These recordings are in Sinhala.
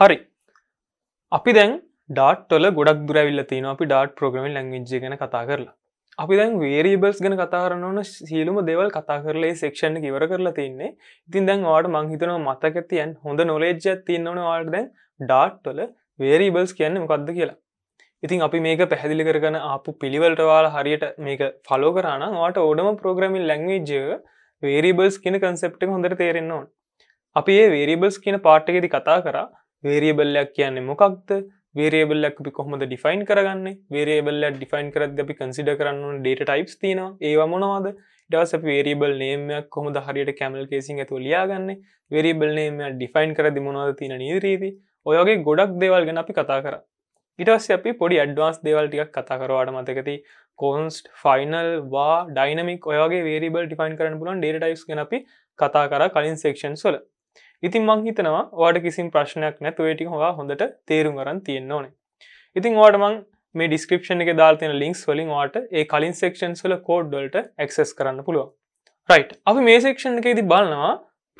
හරි අපි දැන් ඩාට්ටොල ගොඩක් දුරැවිල්ල තියෙන අපි ඩාට් ප්‍රගමින් ලැංවිජ්ජ ගැන කතා කරලා අපි දැන් වේරීබල්ස් ගැන කතාරන්නවන සියලුම දෙවල් කතා කරලේ සෙක්ෂණ ඉවර කරලා තින්නේ ඉතින් දැන් වාට මංහිතනව මතක තියන් හොඳ නොලේජ්ජ තියන්නවන වාට දැන් ඩාට්ටොල වේරීබල්ස් කියන්න මොකක්ද කියලා ඉතින් අපි මේක පැහැදිලි කරගන අපපු පිළිවල්ට වාල හරියට මේක ෆලෝ කරන වාට ඕඩම ප්‍රෝග්‍රමින් ලැංවේජ වේරිබල්ස් කියන කන්සප්ට හොඳට තේරෙන්නවා අපි ඒ වේරිබල්ස් කියන පාට්ටකෙති කතා කරා වේරියබල්ලයක් කියන්නේ මොකක්ද වේරේබල්ලක් අපි කොහොමද ඩිෆයින් කරගන්න වේරේබල්ල ඩිෆයින් කරද අපි කන්සිඩ කරන්න ඩේට ටයිප්ස් තින ඒවා මොනවාද ඩවස වේරබල් නේමයක් කොහොම හරියට කැමල් කේසින් ඇතු ලියාගන්න වේරබල් නේම ඩිෆයින් කරදි මොනවද තින නීදරීදි ඔයගේ ගොඩක් දේවල් ගැන අපි කතා කර ඉටස් අපි පොඩි අඩ්වාන්ස් දේවල්ටික් කතා කරවාට මතකති කෝන්ස්ට ෆයිනල් වා ඩයිනමික් ඔයගේ වේරබල් ටිෆයින් කරන්න පුලන් ඩේට ටයිස් ගැන අපි කතා කර කලින් සෙක්ෂන් සොල ඉතින් මං හිතනවා වාට කිසිම් ප්‍රශ්නයක් නැතු ේටි හවා හොඳට තේරුම් ගරන් තියෙන්න්න ඕනේ ඉතින් වාට මං මේ ඩිස්ක්‍රපෂන එක දාල්තින ලින්ක්ස් වලින් වාට ඒ කලින් සෙක්ෂන්ස්ල කෝඩ්ඩොල්ට එක්සෙස් කරන්න පුළුව රයි් අපි මේ සෙක්ෂන් එකෙදි බලනවා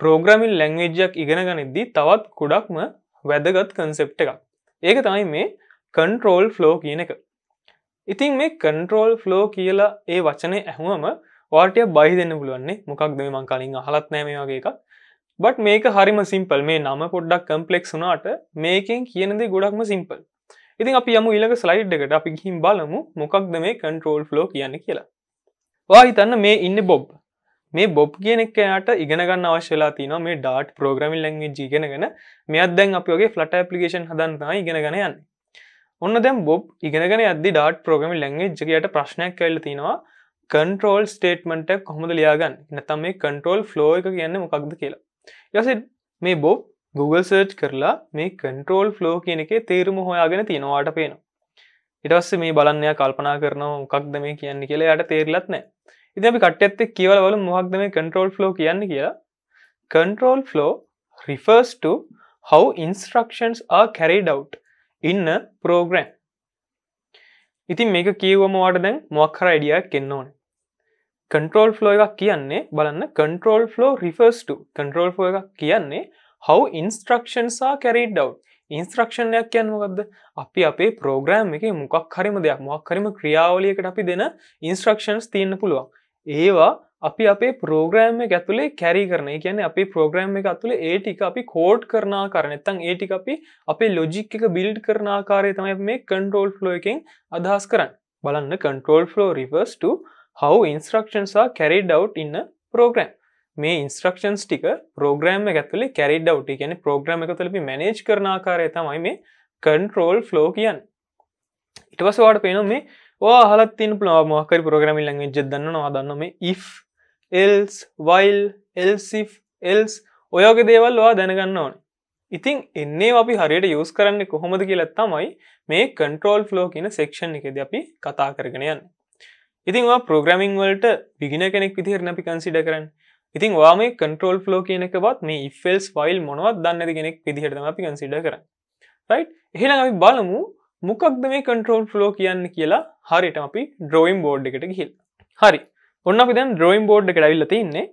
ප්‍රෝග්‍රමිල් ලැංවේජ්ජක් ඉගෙන ගනිද්දි තවත් කුඩක්ම වැදගත් කන්සෙප්ට එකක් ඒක තමයි මේ කන්ට්‍රෝල් ෆ්ලෝ කියන එක ඉතින් මේ කන්ට්‍රෝල් ෆ්ලෝ කියලා ඒ වචනය ඇහුවම වාටය බහි දෙන්න පුළුවන්නේ මොකක් දෙමන් කලින් අහලත් නෑමේ වගේ එකක් බට මේක හරිම සිම්පල් මේ නම පොඩ්ඩක් කම්පලෙක් වුනාට මේකෙන් කියනදේ ගොඩක්ම සිම්පල් ඉතින් අපි යම ඊළඟ ස්ලයිඩ් එකට අපි ගිහිම් බලමු මොකක්ද මේ කන්ට්‍රෝල් ෆ්ලෝ කියන්න කියලා වා හිතන්න මේ ඉන්න බොබ් මේ බොබ් කියන එක යාට ඉගෙනගන්න අවශ්‍යලා තින මේ ඩාට් ප්‍රෝග්‍රමිල් ලැංගේජ් ඉගෙනගෙන මෙත් දැන් අපි ඔගේ ෆලට ඇපලිකේෂන් හදන්නා ඉගෙනගෙන යන්න ඔන්න දැම් බොබ් ඉගෙනගෙන අදදි ඩාට් ප්‍රෝගමි ලැංගේජ්ජකයට ප්‍රශ්නයක් කැල්ල තිනවා කන්ට්‍රෝල් ස්ටේට්මට කොහොමද ලියාගන්න නැතම් මේ කන්ට්‍රෝල් ෆ්ලෝ එක කියන්න මොකක්ද කියලා යස මේ බොබ් Google සර්ච් කරලා මේ කන්ට්‍රෝල් ෆ්ලෝ කියන එක තේරුම හොයාගෙන තියෙනවාට පේනවා ඉටස්ස මේ බලන්නය කල්පනා කරනවා මොකක්ද මේ කියන්න කියලා යට තේරලත් නෑ ඉති අපි කට්ටඇත්තෙක් කියවලවල මොහක්ද මේ කන්ට්‍රෝල් ෆ්ලෝ කියන්න කියලා control flow refers to how instructions are carried out in a program ඉතින් මේක කියවමවාට දැන් මොක්කර අඩියක් එන්න ඕන කන්ට්‍රෝල් ෆ්ලෝ එකක් කියන්නේ බලන්න control flow refers to control flow එකක් කියන්නේ හව ඉන්ස්ට්‍රක්ෂන්සා කැරී ඩව් ඉන්ස්ට්‍රක්ෂණයක් කියන්නමකක්ද අපි අපේ ප්‍රෝග්‍රෑම් එක මොකක් හරිම දෙයක් මොක් හරිම ක්‍රියාවලියකට අපි දෙන ඉන්ස්ට්‍රක්ෂන්ස් තියන්න පුළුවන් ඒවා අපි අපේ ප්‍රෝග්‍රෑම් එක ඇතුලේ කැරි කරන කියන්නේ අපි ප්‍රෝග්‍රෑම් එක ඇතුලේ ඒ ටික අපි කෝඩ් කරනා කරන එත්තන් ඒ ටික අපි අපේ ලොජික් එක බිල්ඩ් කරන ආකාරය තමයි මේ කන්ට්‍රෝල් ෆ්ලෝ එකෙන් අදහස් කරන්න බලන්න control flow refers to how instructions are carried out in a program මේ ඉන්ස්ට්‍රක්ෂන්ස් ටික ප්‍රෝග්‍රෑම් ඇතුලේ කැරිඩ් අවට් කියන ප්‍රෝග්‍රම එක තුළි මැනේජ් කරනාකාරය තමයි මේ කන්ට්‍රෝල් ෆ්ලෝ කියන් ඉටවස වාට පේන මේ හලත්තින් පලාමහකරි ප්‍රග්‍රමි ලංවෙජ් දන්න අදන්න මේ ඉෆ් එල්ස් වයිල් එල්සිෆ් එල්ස් ඔයගේ දේවල්වා දැනගන්න ඕන ඉතින් එන්නේ අපි හරියට යස් කරන්නේ කොහොමද කියලත් තමයි මේ කන්ට්‍රෝල් ෆ්ලෝ කියන සෙක්ෂන් එකද අපි කතා කරගෙනයන්න ඉතින් ප්‍රෝග්‍රමිං වලට බිගෙන කෙනෙක් විදිහරන අපි කන්සිඩ කරන්න ඉතින් වාම කටරෝල් ෆලෝ කියනක බත් මේ ඉෆෙල්ස් ෆයිල් මොනවත් දන්න කෙනෙක් විදිහරම අපි කන්සිඩ කරන්න රයි් එහෙන අපි බලමු මොකක්ද මේ කටරෝල් ෆලෝ කියන්න කියලා හරිට අපි ඩ්‍රෝයිම් බෝඩ් එකට ගිහිල් හරි ඔන්න අපි දැන් ඩ්‍රෝයිම් බෝඩ් එකට ඇවිල්ලති ඉන්නේ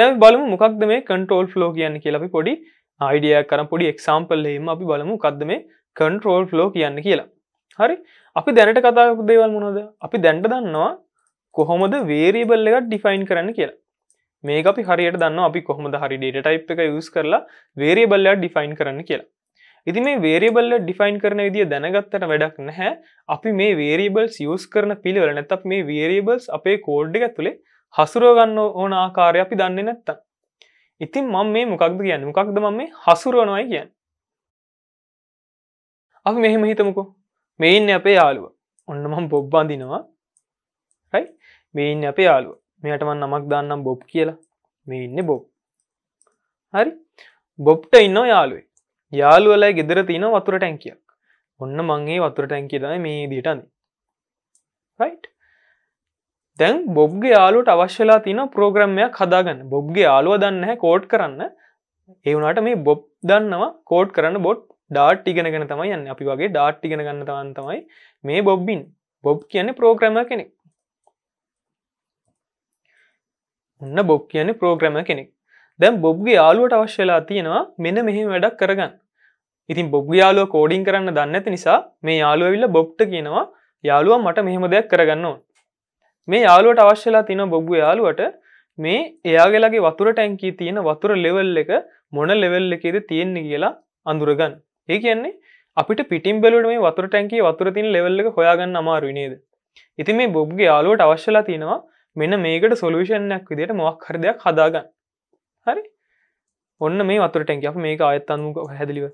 දැන් බලමු මොකක්ද මේ කටරෝල් ෆලෝ කියන්න කියලපි පොඩි අයිඩිය කර පොඩි එක්සාම්පල්ලේම අපි බලමු කක්ද මේ කන්ටරෝල් ෆලෝ කියන්න කියලා හරි අපි දැනට කතාක දේවල් මොනොද අපි දැන්ට දන්නවා කොහොමද වේරියබල් එකක් ඩිෆයින් කරන්න කියලා මේ අපි හරියට දන්න අපි කොහොමද හරි ඩේට ටයි් එක යස් කරලා වේරියබල්ලයක් ඩිෆයින් කරන්න කියලා ඉති මේ වේරියබල්ල ඩිෆයින් කරන විදිිය දැනගත්තට වැඩක් නැහැ අපි මේ වේරියබල් යස් කරන පිළිවල නැතක් මේ වේරියබල්ස් අපේ කෝඩ් එක තුළේ හසුරෝගන්න ඕන ආකාරය අපි දන්න නැත්තම් ඉතින් මං මේ මොකක්ද කියන්න මොකක්ද මම මේ හසුරුවනොයි කියන්න අපි මෙහෙම හිතමුකෝ මෙයින් අපේ යාලුව ඔන්න මම බොබ් බඳිනවා රයි මෙයින් අපේ යාලුව මෙයටමන් නමක් දන්නම් බොබ් කියලා මේ ඉන්න බොබ් හරි බොබ්ට ඉන්න යාලුවේ යාලුවලයි ගෙදර තින වතුර ටැංකියක් ඔන්න මංගේ වතුර ටැංකිය තමයි මේ දීටන රයිට් දැන් බොබ්ගේ යාලුවට අවශ්‍යලා තින ප්‍රෝග්‍රම්මයක් හදාගන්න බොබ්ගේ යාලුව දන්න හැ කෝඩ් කරන්න ඒවුණට මේ බොබ් දන්නවා කෝඩ් කරන්න බොඩ් ඩාට් ඉගෙනගෙන තමයි යන්න අපි වගේ ඩාට් ඉගෙන ගන්න තමන් තමයි මේ බොබ්බින් බොබ් කියන්නේ ප්‍රෝග්‍රම කෙනෙක් උන්න බොබ් කියන්නේ ප්‍රෝග්‍රම කෙනෙක් දැම් බොබ්ගේ යාලුවට අවශ්‍යලා තියෙනවා මෙන මෙහෙම වැඩක් කරගන්න ඉතින් බොබ් යාලුව කෝඩින් කරන්න දන්න ඇති නිසා මේ යාලුවවිල්ල බොබ්ට කියනවා යාලුව මට මෙහෙම දෙයක් කරගන්නවා මේ යාලුවට අවශ්‍යලා තියෙන බොබ්ග යාලුවට මේ එයාගේලගේ වතුර ටැන්කී තියෙන වතුර ලෙවල් එක මොන ලෙවල් එකේද තියෙන්නේ කියලා අඳුරගන්න ඒ කියන්නේ අපිට පිටිම් බලට මේ වතුර ටැන්කි වතුරතින් ලෙවල්ලක හොයාගන්න අමාරුයි නේද ඉතින් මේ බොබ්ගේ යාලුවට අවශ්‍යලා තියෙනවා මෙන්න මේකට සොලූෂණයක් විදියට මොක් හර දෙයක් හදාගන්න හරි ඔන්න මේ වතුර ටැන්කි අප මේක අයත් අන්මු හැදිලිව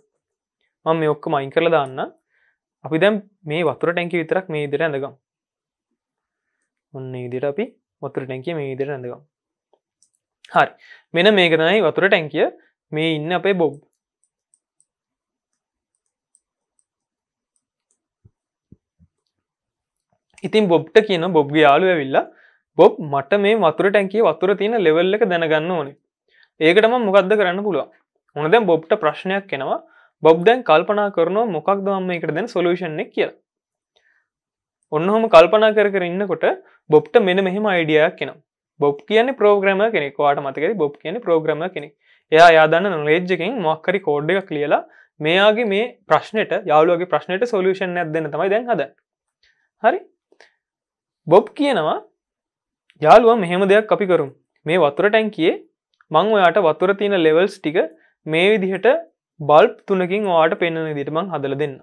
මම මේ ඔක්ක මයින් කරලා දාන්න අපි දැම් මේ වතුර ටැන්කි විතරක් මේ ඉදිර ඇඳගම් ඔන්න ඉදිට අපි වතුර ටැන්කිය මේ ඉදිර ඇඳගම් හරි මෙන මේකනයි වතුර ටැන්කිය මේ ඉන්න අපේ බොබ් ඉතින් බොබ්ට කියන බොබ්ගේ යාලු ඇවිල්ලා බොබ් මට මේ වතුර ටැන්කේ වතුර තියෙන ලෙවල්ල එක දැනගන්න ඕනේ ඒකටම මොකක්ද කරන්න පුළුවන් ඕන දැන් බොබ්ට ප්‍රශ්නයක් එෙනවා බොබ් දැන් කල්පනා කරනවා මොකක් දම එකට දැන් සොලූෂණ කියලා ඔන්නහොම කල්පනා කර කර ඉන්නකොට බොබ්ට මෙන මෙහෙම අයිඩියයක් කෙනම් බොබ් කියන ප්‍රෝග්‍රම කෙනෙක් වාට මතකද බොබ් කියන ප්‍රෝග්‍රම කෙනෙක් එයා යාදන්න නොලේජ්ජකින් මොක්කරි කෝඩ් එකක් ලියලා මෙයාගේ මේ ප්‍රශ්නයට යාලුවගේ ප්‍රශ්නයට සොලූෂන් ඇදන්න තමයි දැන් හද හරි බොබ් කියනවා යාළුව මෙහෙම දෙයක් අපි කරුම් මේ වතුර ටැන්කියේ මං ඔයාට වතුර තියෙන ලෙවල්ස් ටික මේ විදිහට බල්ප් තුනකින් වාට පෙන්න්න දිට මං හදල දෙන්න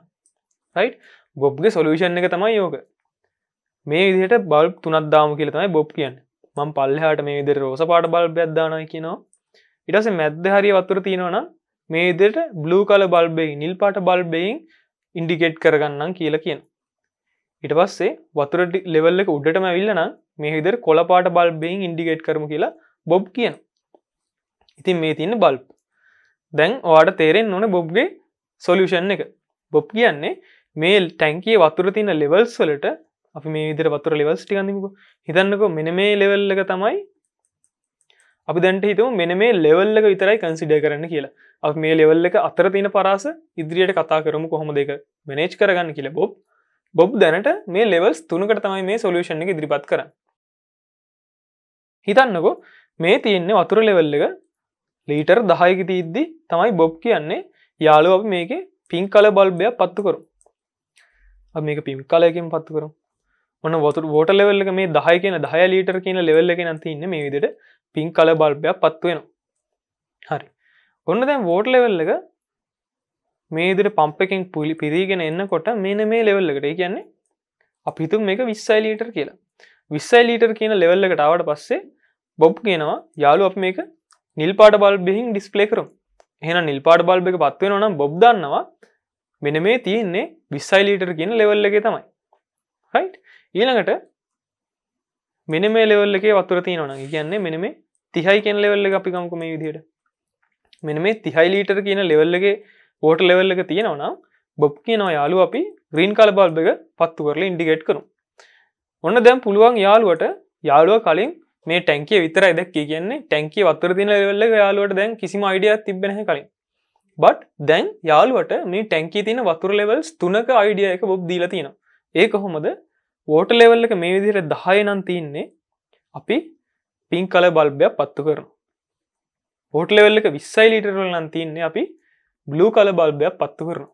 රයි් බොබ්ගේ සොලූෂන් එක තමයි යෝක මේ විදිට බල්ප් තුනත්දාම කියල තමයි බොබ් කියන්න මං පල්ලහට මේ විදිර රෝස පාට බල්බ අද්දානයි කියනවා ඉටස මැද්ද හරි වතුර තියෙනවන මේදට බ්ලූ කල බල්බෙයි නිල් පාට බල්බෙයින් ඉන්ඩිකෙට් කරගන්නම් කියලා කියන ඉට පස්සේ වතුරට ලෙවල්ල එක උඩටම ඇවිල්ලන මෙහිදර කොළපාට බල්බයෙන් ඉන්ඩිගේට් කරම කියලා බොබ් කියන ඉතින් මේ තින්න බල්ප් දැන් ඕට තේරෙන් ඕන බොබ්ගේ සොලියෂන් එක බොබ් කියන්නේ මේල් ටැන්කිය වතුර තින ලෙවල්ස් වලට අපි මේ විදිර වතුර ලෙවල්ස් ටිකඳමකු හිතන්නකෝ මෙන මේ ලෙවල් එක තමයි අපි දැන්ට හිතම මෙන මේ ලෙවල් එක විතරයි කන්සිඩය කරන්න කියලා අප මේ ලෙවල් එක අතර තින පරාස ඉදිරියට කතා කරමු කොහොම දෙක මනේච් කරගන්න කියල බොබ් බොබ් දැනට මේ ලෙවල්ස් තුනකට තමයි මේ සොලූෂණ එක ඉදිරිපත් කර හිතන්නකෝ මේ තියෙන්නේ වතුර ලෙවල් එක ලීටර් දහයක තිීද්දි තමයි බොබ් කියන්නේ යාලු අප මේක පින් කල බල්බයක් පත්තු කරු මේක පිම් කලයකින් පත්තු කරු ඔන්න වතුර ෝට ලෙවල්ල මේ දහය කියන දහය ලීටර් කියන ලෙවල්ල එක නැති ඉන්න මේ විදිට පින් කල බල්බයක් පත්තු වෙනවා හරි ඔන්න දැන් වෝට ලෙවල්ල එක මේදිර පම්පකින් පුලි පිරීගෙන එන්නකොට මෙන මේ ලෙවල්ලකට කියන්නේ අපිතු මේක විස්සයි ලීටර් කියලා විස්සයි ලීටර් කියන ලෙවල්ලකට ආවට පස්සේ බොබ් කියනවා යාලු අප මේක නිල්පාට බල් බිහින් ඩිස්පලේ කරුම් එහෙන නිල්පාට බල්බ එක පත්වෙන නම් බොබ් දන්නවා මෙන මේ තියෙන්නේ විස්සයි ලීටර් කියන ලෙවල්ල එක තමයි හයි් ඊළඟට මෙන මේ ලෙවල්ල එක වතුර තියෙනවන කියන්නේ මෙන මේ තිහයි කියෙන ලෙවල්ල අපි කම්කු මේ විදියට මෙන මේ තිහයි ලීටර් කියන ලෙවල්ලගේ ඕට ලෙවල් එක තියෙනවනම් බොබ් කියනවා යාලු අපි ග්‍රීන් කල බල්බ එක පත්තු කරල ඉන්ඩිගේට් කරු ඔන්න දැම් පුළුවන් යාලුවට යාලුව කලින් මේ ටැන්කිය විතර ඇදක් කියන්නේ ටැන්කිය වත්තර දින ලෙවල්ල යාලුවට දැන් කිසිම අයිඩිය තිබෙන කලින් බට් දැන් යාලුවට මේ ටැන්කී තින වතුර ලෙවල්ස් තුනක අයිඩිය එක බොබ් දීල තියෙන ඒ කොහොමද වෝට ලෙවල්ල එක මේ විදිර දහය නම් තියන්නේ අපි පින් කල බල්බයක් පත්තු කරන ෝට ලෙවල්ල එක විස්සයි ලිටරල් නම් තියන්නේ අපි බ්ලූ කල බල්බයක් පත්තු කරන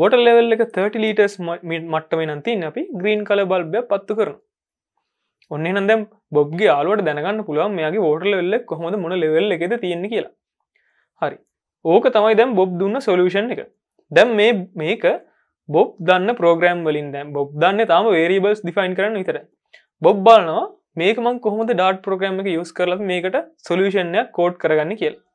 වට ලෙවල් එක 30 ලීටස් මට්ටම නතින් අපි ග්‍රීන් කල බල්බයක් පත්තු කරන ඔන්න නදම් බොග්ගේ ආලුවට දැනගන්න පුළුවන් මෙයාගේ ෝට ලෙල්ලෙක් කොහොඳ මොන ලෙවල් එකෙද තියෙන කියලා හරි ඕක තමයි දැම් බොබ් දුන්න සොලූෂන් එක දැම් මේ මේක බොබ් දන්න පෝග්‍රම් වලින් දැම් බොබ් දන්න තාම වේරීබස් ඩිෆයින් කරන විතර බොබ් බලනවා මේකමන් කොහොම ඩාට් පෝග්‍රම් එක යස් කරල මේකට සොලූෂණයක් කෝඩ් කරගන්න කියලා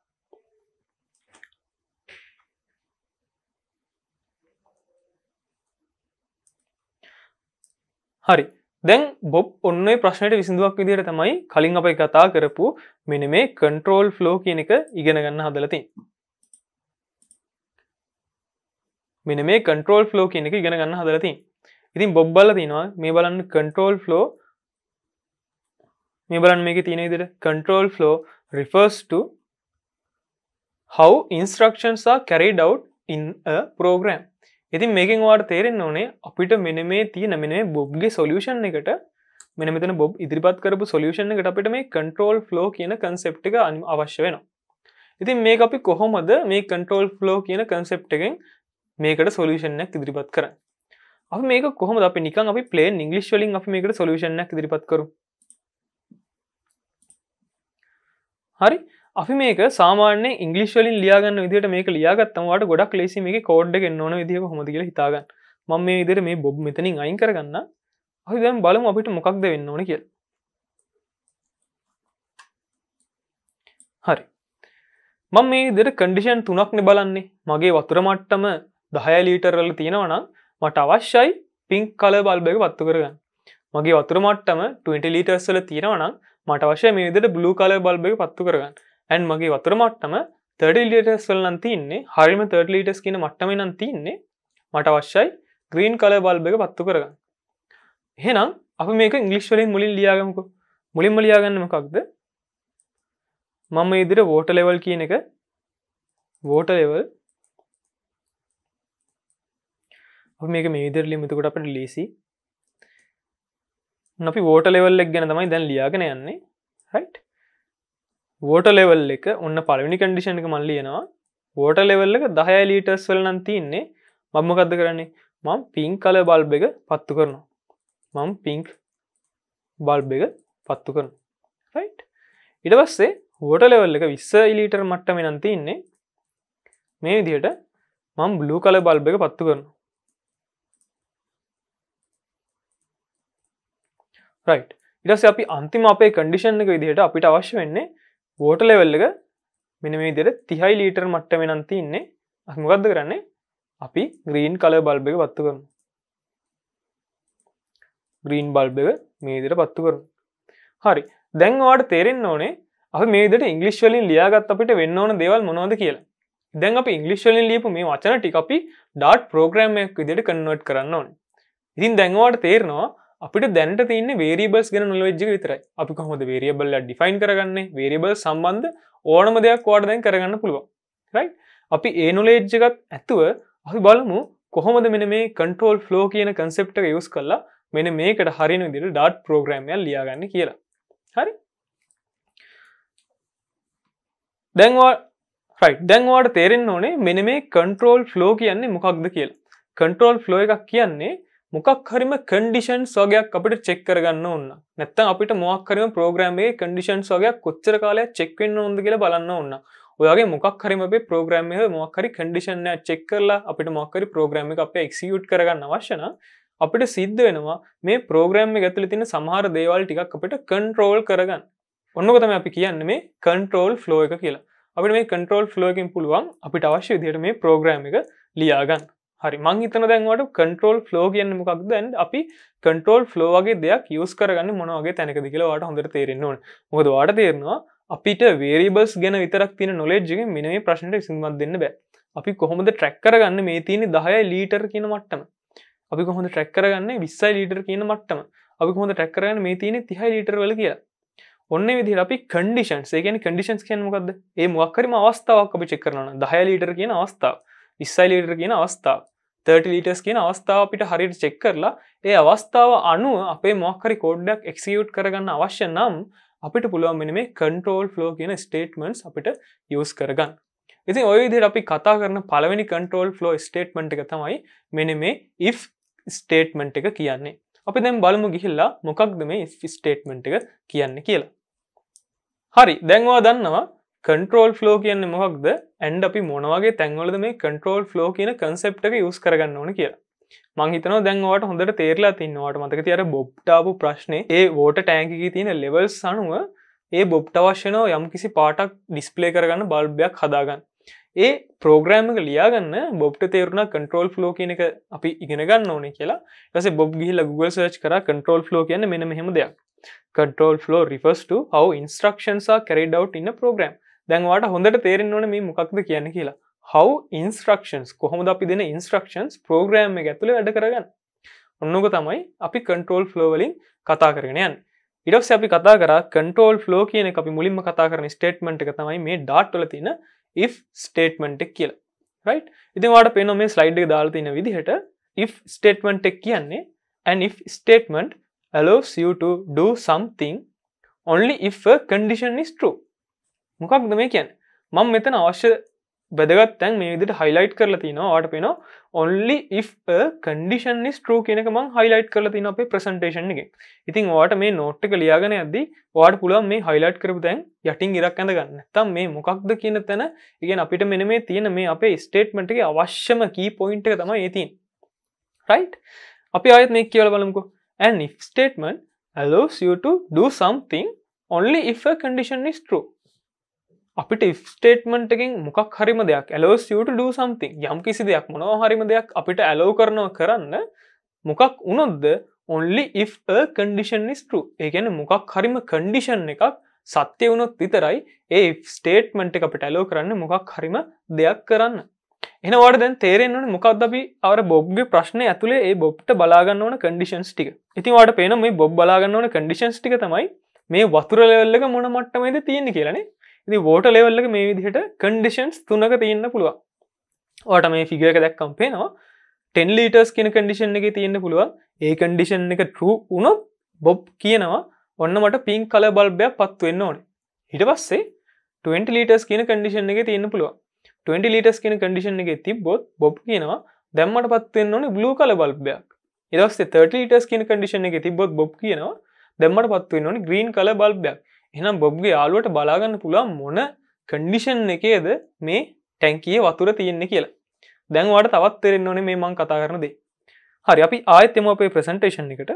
හරි දැන් බොබ් ඔන්න ප්‍රශ්නයට විසිදුවක් විදිර තමයි කලින් අපයි කතා කරපු මෙන මේ කන්ට්‍රෝල් ෆ්ලෝ කියන එක ඉගෙන ගන්න හදලති මෙන මේ කන්ට්‍රෝල් ෆ්ලෝ කියන එක ඉගෙන ගන්න හදලති ඉතින් බොබ් බල තිනවා මේ බලන්න කන්ට්‍රෝල් ෆ්ලෝ මේ බලන් මේක තියෙන විදිර control flow refers to how instructions are carried out in a program ඉතින් මේකෙන් වාට තේරෙන් ඕනේ අපිට මෙන මේ තියෙන මෙනේ බොබ්ගේ සොලියෂන් එකට මෙන මෙතන බොබ් ඉදිරිපත් කරපු සොලියෂන් එකට අපිට මේ කන්ට්‍රෝල් ෆ්ලෝ කියන කන්සෙප් එක අනි අවශ්‍ය වෙනවා ඉතින් මේ අපි කොහොමද මේ කන්ට්‍රෝල් ෆ්ලෝ කියන කන්සෙප් එකෙන් මේකට සොලියෂණයක් ඉදිරිපත් කරන්න අප මේක කොහොම අප නිකන් අපි පලේ ඉංගලිස් වලින් අප මේකට සොලියෂණයක් ඉදිරිපත් කරු හරි අපි මේක සාමාන්‍ය ඉංගලිස් වලින් ලියාගන්න විදිට මේක ලියාගත්තමට ගොඩක් ලේසි මේ කෝඩ්ඩ නොන විදිහ හොමදිල හිතාගන්න මං මේ විදිර මේ බොබ් මෙතනින් අයින් කරගන්න අපි දැම් බලමු අපිට මොකක්ද වෙන්න ඕන කියල් හරි මං මේ දෙර කඩිෂන් තුනක්න බලන්නේ මගේ වතුර මට්ටම දහය ලීටර්රල තියෙනවනම් මට අවශ්‍යයි පිංක් කල බල්බක පත්තු කරගන්න මගේ වතුර මට්ටම 20 ලීටර්සල තියෙනවනම් මට අවශ්‍ය මේ විදිට බ්ලූ කල බල්බක පත්තු කරගන්න ඇන් මගේ වතුර මට්ටම තඩිලිටස් වල නම් තින්නේ හරිම තඩ ලිටස් කියන මට්ටම නම් තින්නේ මට අවශ්‍යයි ග්‍රීන් කල බල්බ එක පත්තු කරගන්න එහෙනම් අප මේක ඉංගලිස්වලින් මුලින් ලියාගමකු මුලින්ම ලියාගන්නම කක්ද මම ඉදිර වෝට ලෙවල් කියන එක වෝට ලෙවල් මේක මේ ඉදිර ලිමිතකොට අපට ලේසි අපි වෝට ලෙවල් එක් ගැන තමයි දැන් ලියාගෙන යන්නේ රයිට් වෝට ලෙවල් එක ඔන්න පලවිනි කඩිෂන් එක මල්ලියනවා වෝට ලෙවල් එක දහය ලීටර්ස් වලනන් තියන්නේ මමකක්ද කරන්නේ මං පිං කල බල්බ එක පත්තු කරනවා මං පිංක් බල්බ එක පත්තු කරන රයිට් ඉඩවස්සේ වෝට ලෙවල් එක විස්ස ඉලීටර් මට්ටම නන්ති ඉන්නේ මේ විදියට මං බ්ලූ කල බල්බ එක පත්තු කරන රයිට් ඉඩස් අපි අන්තිම අපේ කඩිෂන් එක විදිහට අපිට අවශ්‍ය වෙන්නේ වෝට ලෙවල්ලක මෙන මේ දෙර තිහයි ලීටර් මට්ට වෙනන්ති ඉන්නේ අහමගක්ද කරන්නේ අපි ග්‍රීන් කල බල්බ එක පත්තු කරන ග්‍රීන් බල්බ මේ දෙර පත්තු කරු හරි දැන් වාට තේරෙන් ඕනේ අප මේදට ඉංගලිස් වලින් ලියාගත් අපිට වෙන්න ඕන දේවල් මොනවද කියලා දැන් අප ඉංගලිස් වලින් ලියපු මේ වචන ටික අපි ඩාට් ප්‍රෝග්‍රෑම් එක විදිහට කන්වර්ට් කරන්න ඕනේ ඉතින් දැන් වාට තේරෙනවා අපිට දැනට තියන්න වේරිබස් ගෙන නොලවෙජ්ජ විතරයි අපි කොහොමද වේරියබල්ල ඩිෆයින් කරගන්න වේරිබල් සම්බන්ධ ඕනම දෙයක් වාඩදැන් කරගන්න පුළුවන් රයි අපි ඒ නොලේජ්ජගත් ඇතුව අපි බලමු කොහොමද මෙන මේ කන්ටෝල් ෆ්ලෝ කියන කන්සෙප්ට යුස් කල්ලා මෙන මේකට හරින දිර ඩාට් ප්‍රෝග්‍රමය ලියාගන්න කියලා හරි දැන්වා යි දැන්වාට තේරෙන් ඕනේ මෙන මේ කන්ට්‍රෝල් ෆ්ලෝ කියන්නේ මොකක්ද කියලා කන්ට්‍රෝල් ෆ්ලෝ එකක් කියන්නේ මොකක් හරිම කන්ඩිෂන්ස් වගේයක් අපිට චෙක් කරගන්න ඕන්න නැත්තම් අපිට මොක්කරම ප්‍රෝග්‍රමේ කන්ඩිෂන්ස් වගේයක් කොච්චර කාලය චෙක්වෙන්න ඕොද කියලා බලන්න ඕන්න ඔයාගේ මොකක් හරිම අපේ ප්‍රෝග්‍රම මොක්හරි කන්ඩිෂන්ය චෙක් කරලා අපිට මොක්කරි ප්‍රෝග්‍රම එක අප එක්සිියුට් කරගන්න වශන අපිට සිද්ධ වෙනවා මේ ප්‍රෝග්‍රම් ගතුල තින සමහර දේවල් ටිකක් අපිට කන්ට්‍රෝල් කරගන්න ඔන්නකොතම අපි කියන්න මේ කන්ට්‍රෝල් ෆ්ලෝ එක කියලා අපිට මේ කන්ට්‍රෝල් ෆ්ලෝකින් පුළුවන් අපිට අවශ්‍ය විදිහට මේ ප්‍රෝග්‍රම එක ලියාගන්න හරි මං හිතන දැන්වට කටරෝල් ෆ්ලෝ කියන්න මොකක් දැන් අපි කටරෝල් ෆ්ලෝ වගේ දෙයක් යස් කරගන්න මොනවගේ තැනකදි කියලවාට හොඳට තේරෙන්න්නවන මොද වාට තේරෙනවා අපිට වේරිබස් ගැන විතරක් තින නොලෙජ්ජක මිනේ ප්‍රශ්නට සිංවත් දෙන්න බෑ අපි කොහොමද ට්‍රැක් කරගන්න මේ තියෙන දහය ලීටර් කියන මට්ටම අපි කොහොඳ ට්‍රැක් කරගන්න විස්සයි ලීටර් කියන මට්ටම අපි කොහොඳ ට්‍රැක් කරගන්න මේ තියෙන තිහයි ලීටර් වල කියලා ඔන්න විදි අපි කඩිෂන්ස් ඒ කියන්නේ කඩිෂන්ස් කියන මොකක්ද ඒ මොක්කරම අවස්ථාවක් අපි චෙක් කරන දහය ලීටර් කියන අවස්ථාව විස්සයිලිට කියන අවස්ථාව 30 ලිටස් කියන අවස්ථාව අපිට හරිට චෙක් කරලා ඒ අවස්ථාව අනුව අපේ මොක්කරි කෝඩ්ඩක් එක්සිියුට් කරගන්න අවශ්‍ය නම් අපිට පුළුවන් මෙන මේ කන්ටෝල් ෆ්ලෝ කියන ස්ටේට්මන්ස් අපිට යස් කරගන්න ඉතින් ඔයවිදිට අපි කතා කරන පළවෙනි කන්ටෝල් ෆ්ලෝ ස්ටේට්මට එක තමයි මෙන මේ ඉෆ් ස්ටේට්මන්ට් එක කියන්නේ අපි දැම් බලමු ගිහිල්ලා මොකක්ද මේ ස්ටේට්මන්ට් එක කියන්න කියලා හරි දැන්වා දන්නවා කන්ට්‍රෝල් ෆ්ලෝ කියන්න මොහක්ද ඇන්ඩ අපි මොනවගේ තැන්වලද මේ කන්ට්‍රෝල් ෆ්ලෝ කියන කන්සෙප්ට එක යස් කරගන්න ඕන කියලා මහිතන දැන්වට හොඳට තේරලා තින්නවට මතක තියර බොප්ටාපු ප්‍රශ්නය ඒ ෝට ටෑන්කි තියෙන ලෙවල් සනුව ඒ බොප්ට වශ්‍යනෝ යම් කිසි පාටක් ඩිස්පලේ කරගන්න බල්බයක් හදාගන්න ඒ ප්‍රෝග්‍රෑම්ක ලියාගන්න බොප්ට තේරුණ කටරෝල් ්ලෝ කියන එක අපි ඉගෙනගන්න ඕනේ කියලා ැස බොබ් ගිහිල Google සර්ච් කර කටරෝල් ්ලෝ කියන මෙන මෙහෙම දෙයක් කටරෝල් ්ලෝ රිෆස්ට හව ඉන්ස්ට්‍රක්ෂන්සා කරඩව් ඉන්න ප්‍රෝග්‍රම් දැන්වාට හොඳට තේරෙන් ඕන මේ මොකක්ද කියන්න කියලා හව ඉන්ස්ට්‍රක්ෂන්ස් කොහොමද අපි දෙන ඉන්ස්ට්‍රක්ෂන්ස් ප්‍රෝග්‍රෑම් එක ඇතුළ වැඩ කරගන්න ඔන්නක තමයි අපි කන්ටෝල් ෆ්ලෝවලින් කතා කරගෙනයන් ඉඩක්ස අපි කතා කර කටෝල් ෆ්ලෝ කියන අපි මුලින්ම කතා කරන ස්ටේට්මට එක තමයි මේ ඩාට්වල තින ඉ ස්ටේට්මට් එක් කියලා රයි් ඉතිවාට පේනො මේ ස්ලයිඩ් එක දාල තින විදිහට ඉ ස්ටේට්මට් එක් කියන්නේ an if statement allows you to do something only if a condition is true මොකක්ද මේ කියන් මං මෙතන අවශ්‍ය බැදගත්තැන් මේ විදිට හයිලයිට් කරලා තිනවාට පෙන ඔන්ලි කඩිෂන් ස්ට්‍රෝ කියනක මං හයිලයිට් කරලා තින අපේ ප්‍රසන්ටේෂන් එක ඉතින් වාට මේ නෝට්ට කලියගෙන ඇද වාට පුළන් මේ හයිලයිට් කරපු තැන් යටින් ඉරක් ඇඳගන්න තම් මේ මොකක්ද කියන තැන ඉගෙන් අපිට මෙන මේ තියෙන මේ අපේ ස්ටේට්මට එක අවශ්‍යම කී පොයින්ට තම ඒතින් රයි් අපි අයත් මේ කියල බලමුකෝ an statement allows you to do something only if a condition is true අපිට ස්ටේට්මට එකින් මොකක් හරිම දෙයක් ඇලෝ සියට ඩ සම්ති යම් කිසි දෙයක් මොනව හරිම දෙයක් අපිට ඇලෝ කරනවා කරන්න මොකක් උනොද්ද ඔන්ලි if කඩිෂන් ස්ටු ඒගැන මොකක් හරිම කඩිෂන් එකක් සත්‍ය වුණොත් විතරයි ඒ ස්ටේට්මට එක අපිට ඇලෝ කරන්න මොකක් හරිම දෙයක් කරන්න එනවට දැන් තේරෙන්වන මොකක්ද අපි අර බොබ්ග ප්‍රශ්නය ඇතුළේ ඒ බොබ්ට බලාගන්න ඕන කඩිෂන්ස් ටික ඉතින්වාට පේන මේ බොබ් බලාගන්න ඕන කඩිෂන්ස් ටික තමයි මේ වතුරලල්ලක මොන මට්ටමයිද තියෙන කියලනේ ඉති වෝට ලෙවල්ලක මේ විදිහට කන්ඩිෂන්ස් තුනක තියෙන්න්න පුළුවන් ඕට මේ ෆිගක දැක්කම් පේනවා ටෙන් ලීටර්ස් කියෙන කඩිෂන් එක තියෙන්න්න පුළුවන් ඒ කන්ඩිෂන් එක ටරු වුණොත් බොබ් කියනවා ඔන්න මට පින් කල බල්බයක් පත්තු වෙන්න ඕන හිට පස්සේ 20 ලීටර්ස් කියන කඩිෂන් එක තියෙන්න්න පුළුවන් 20 ලීටස් කියන කඩිෂන් එක තිබොත් බොබ් කියනවා දැම්මට පත්වෙන්න ඕනේ බ්ලූ කල බල්බයක් එදස්සේ 30 ලීටර්ස් කියන කඩිෂන් එක තිබොත් බොබ් කියනවා දැම්මට පත්වෙන්න ඕනේ ග්‍රීන් කල බල්බයක් එනම් බොබ්ගේ යාලුවට බලාගන්න පුළුවන් මොන කඩිෂන් එකේද මේ ටැන්කිය වතුර තියෙන්නේ කියලා දැන්වාට තවත් තෙරෙන් ඕනේ මේ මං කතා කරනදේ හරි අපි ආයත්තම අපේ ප්‍රසන්ටේෂන් එකට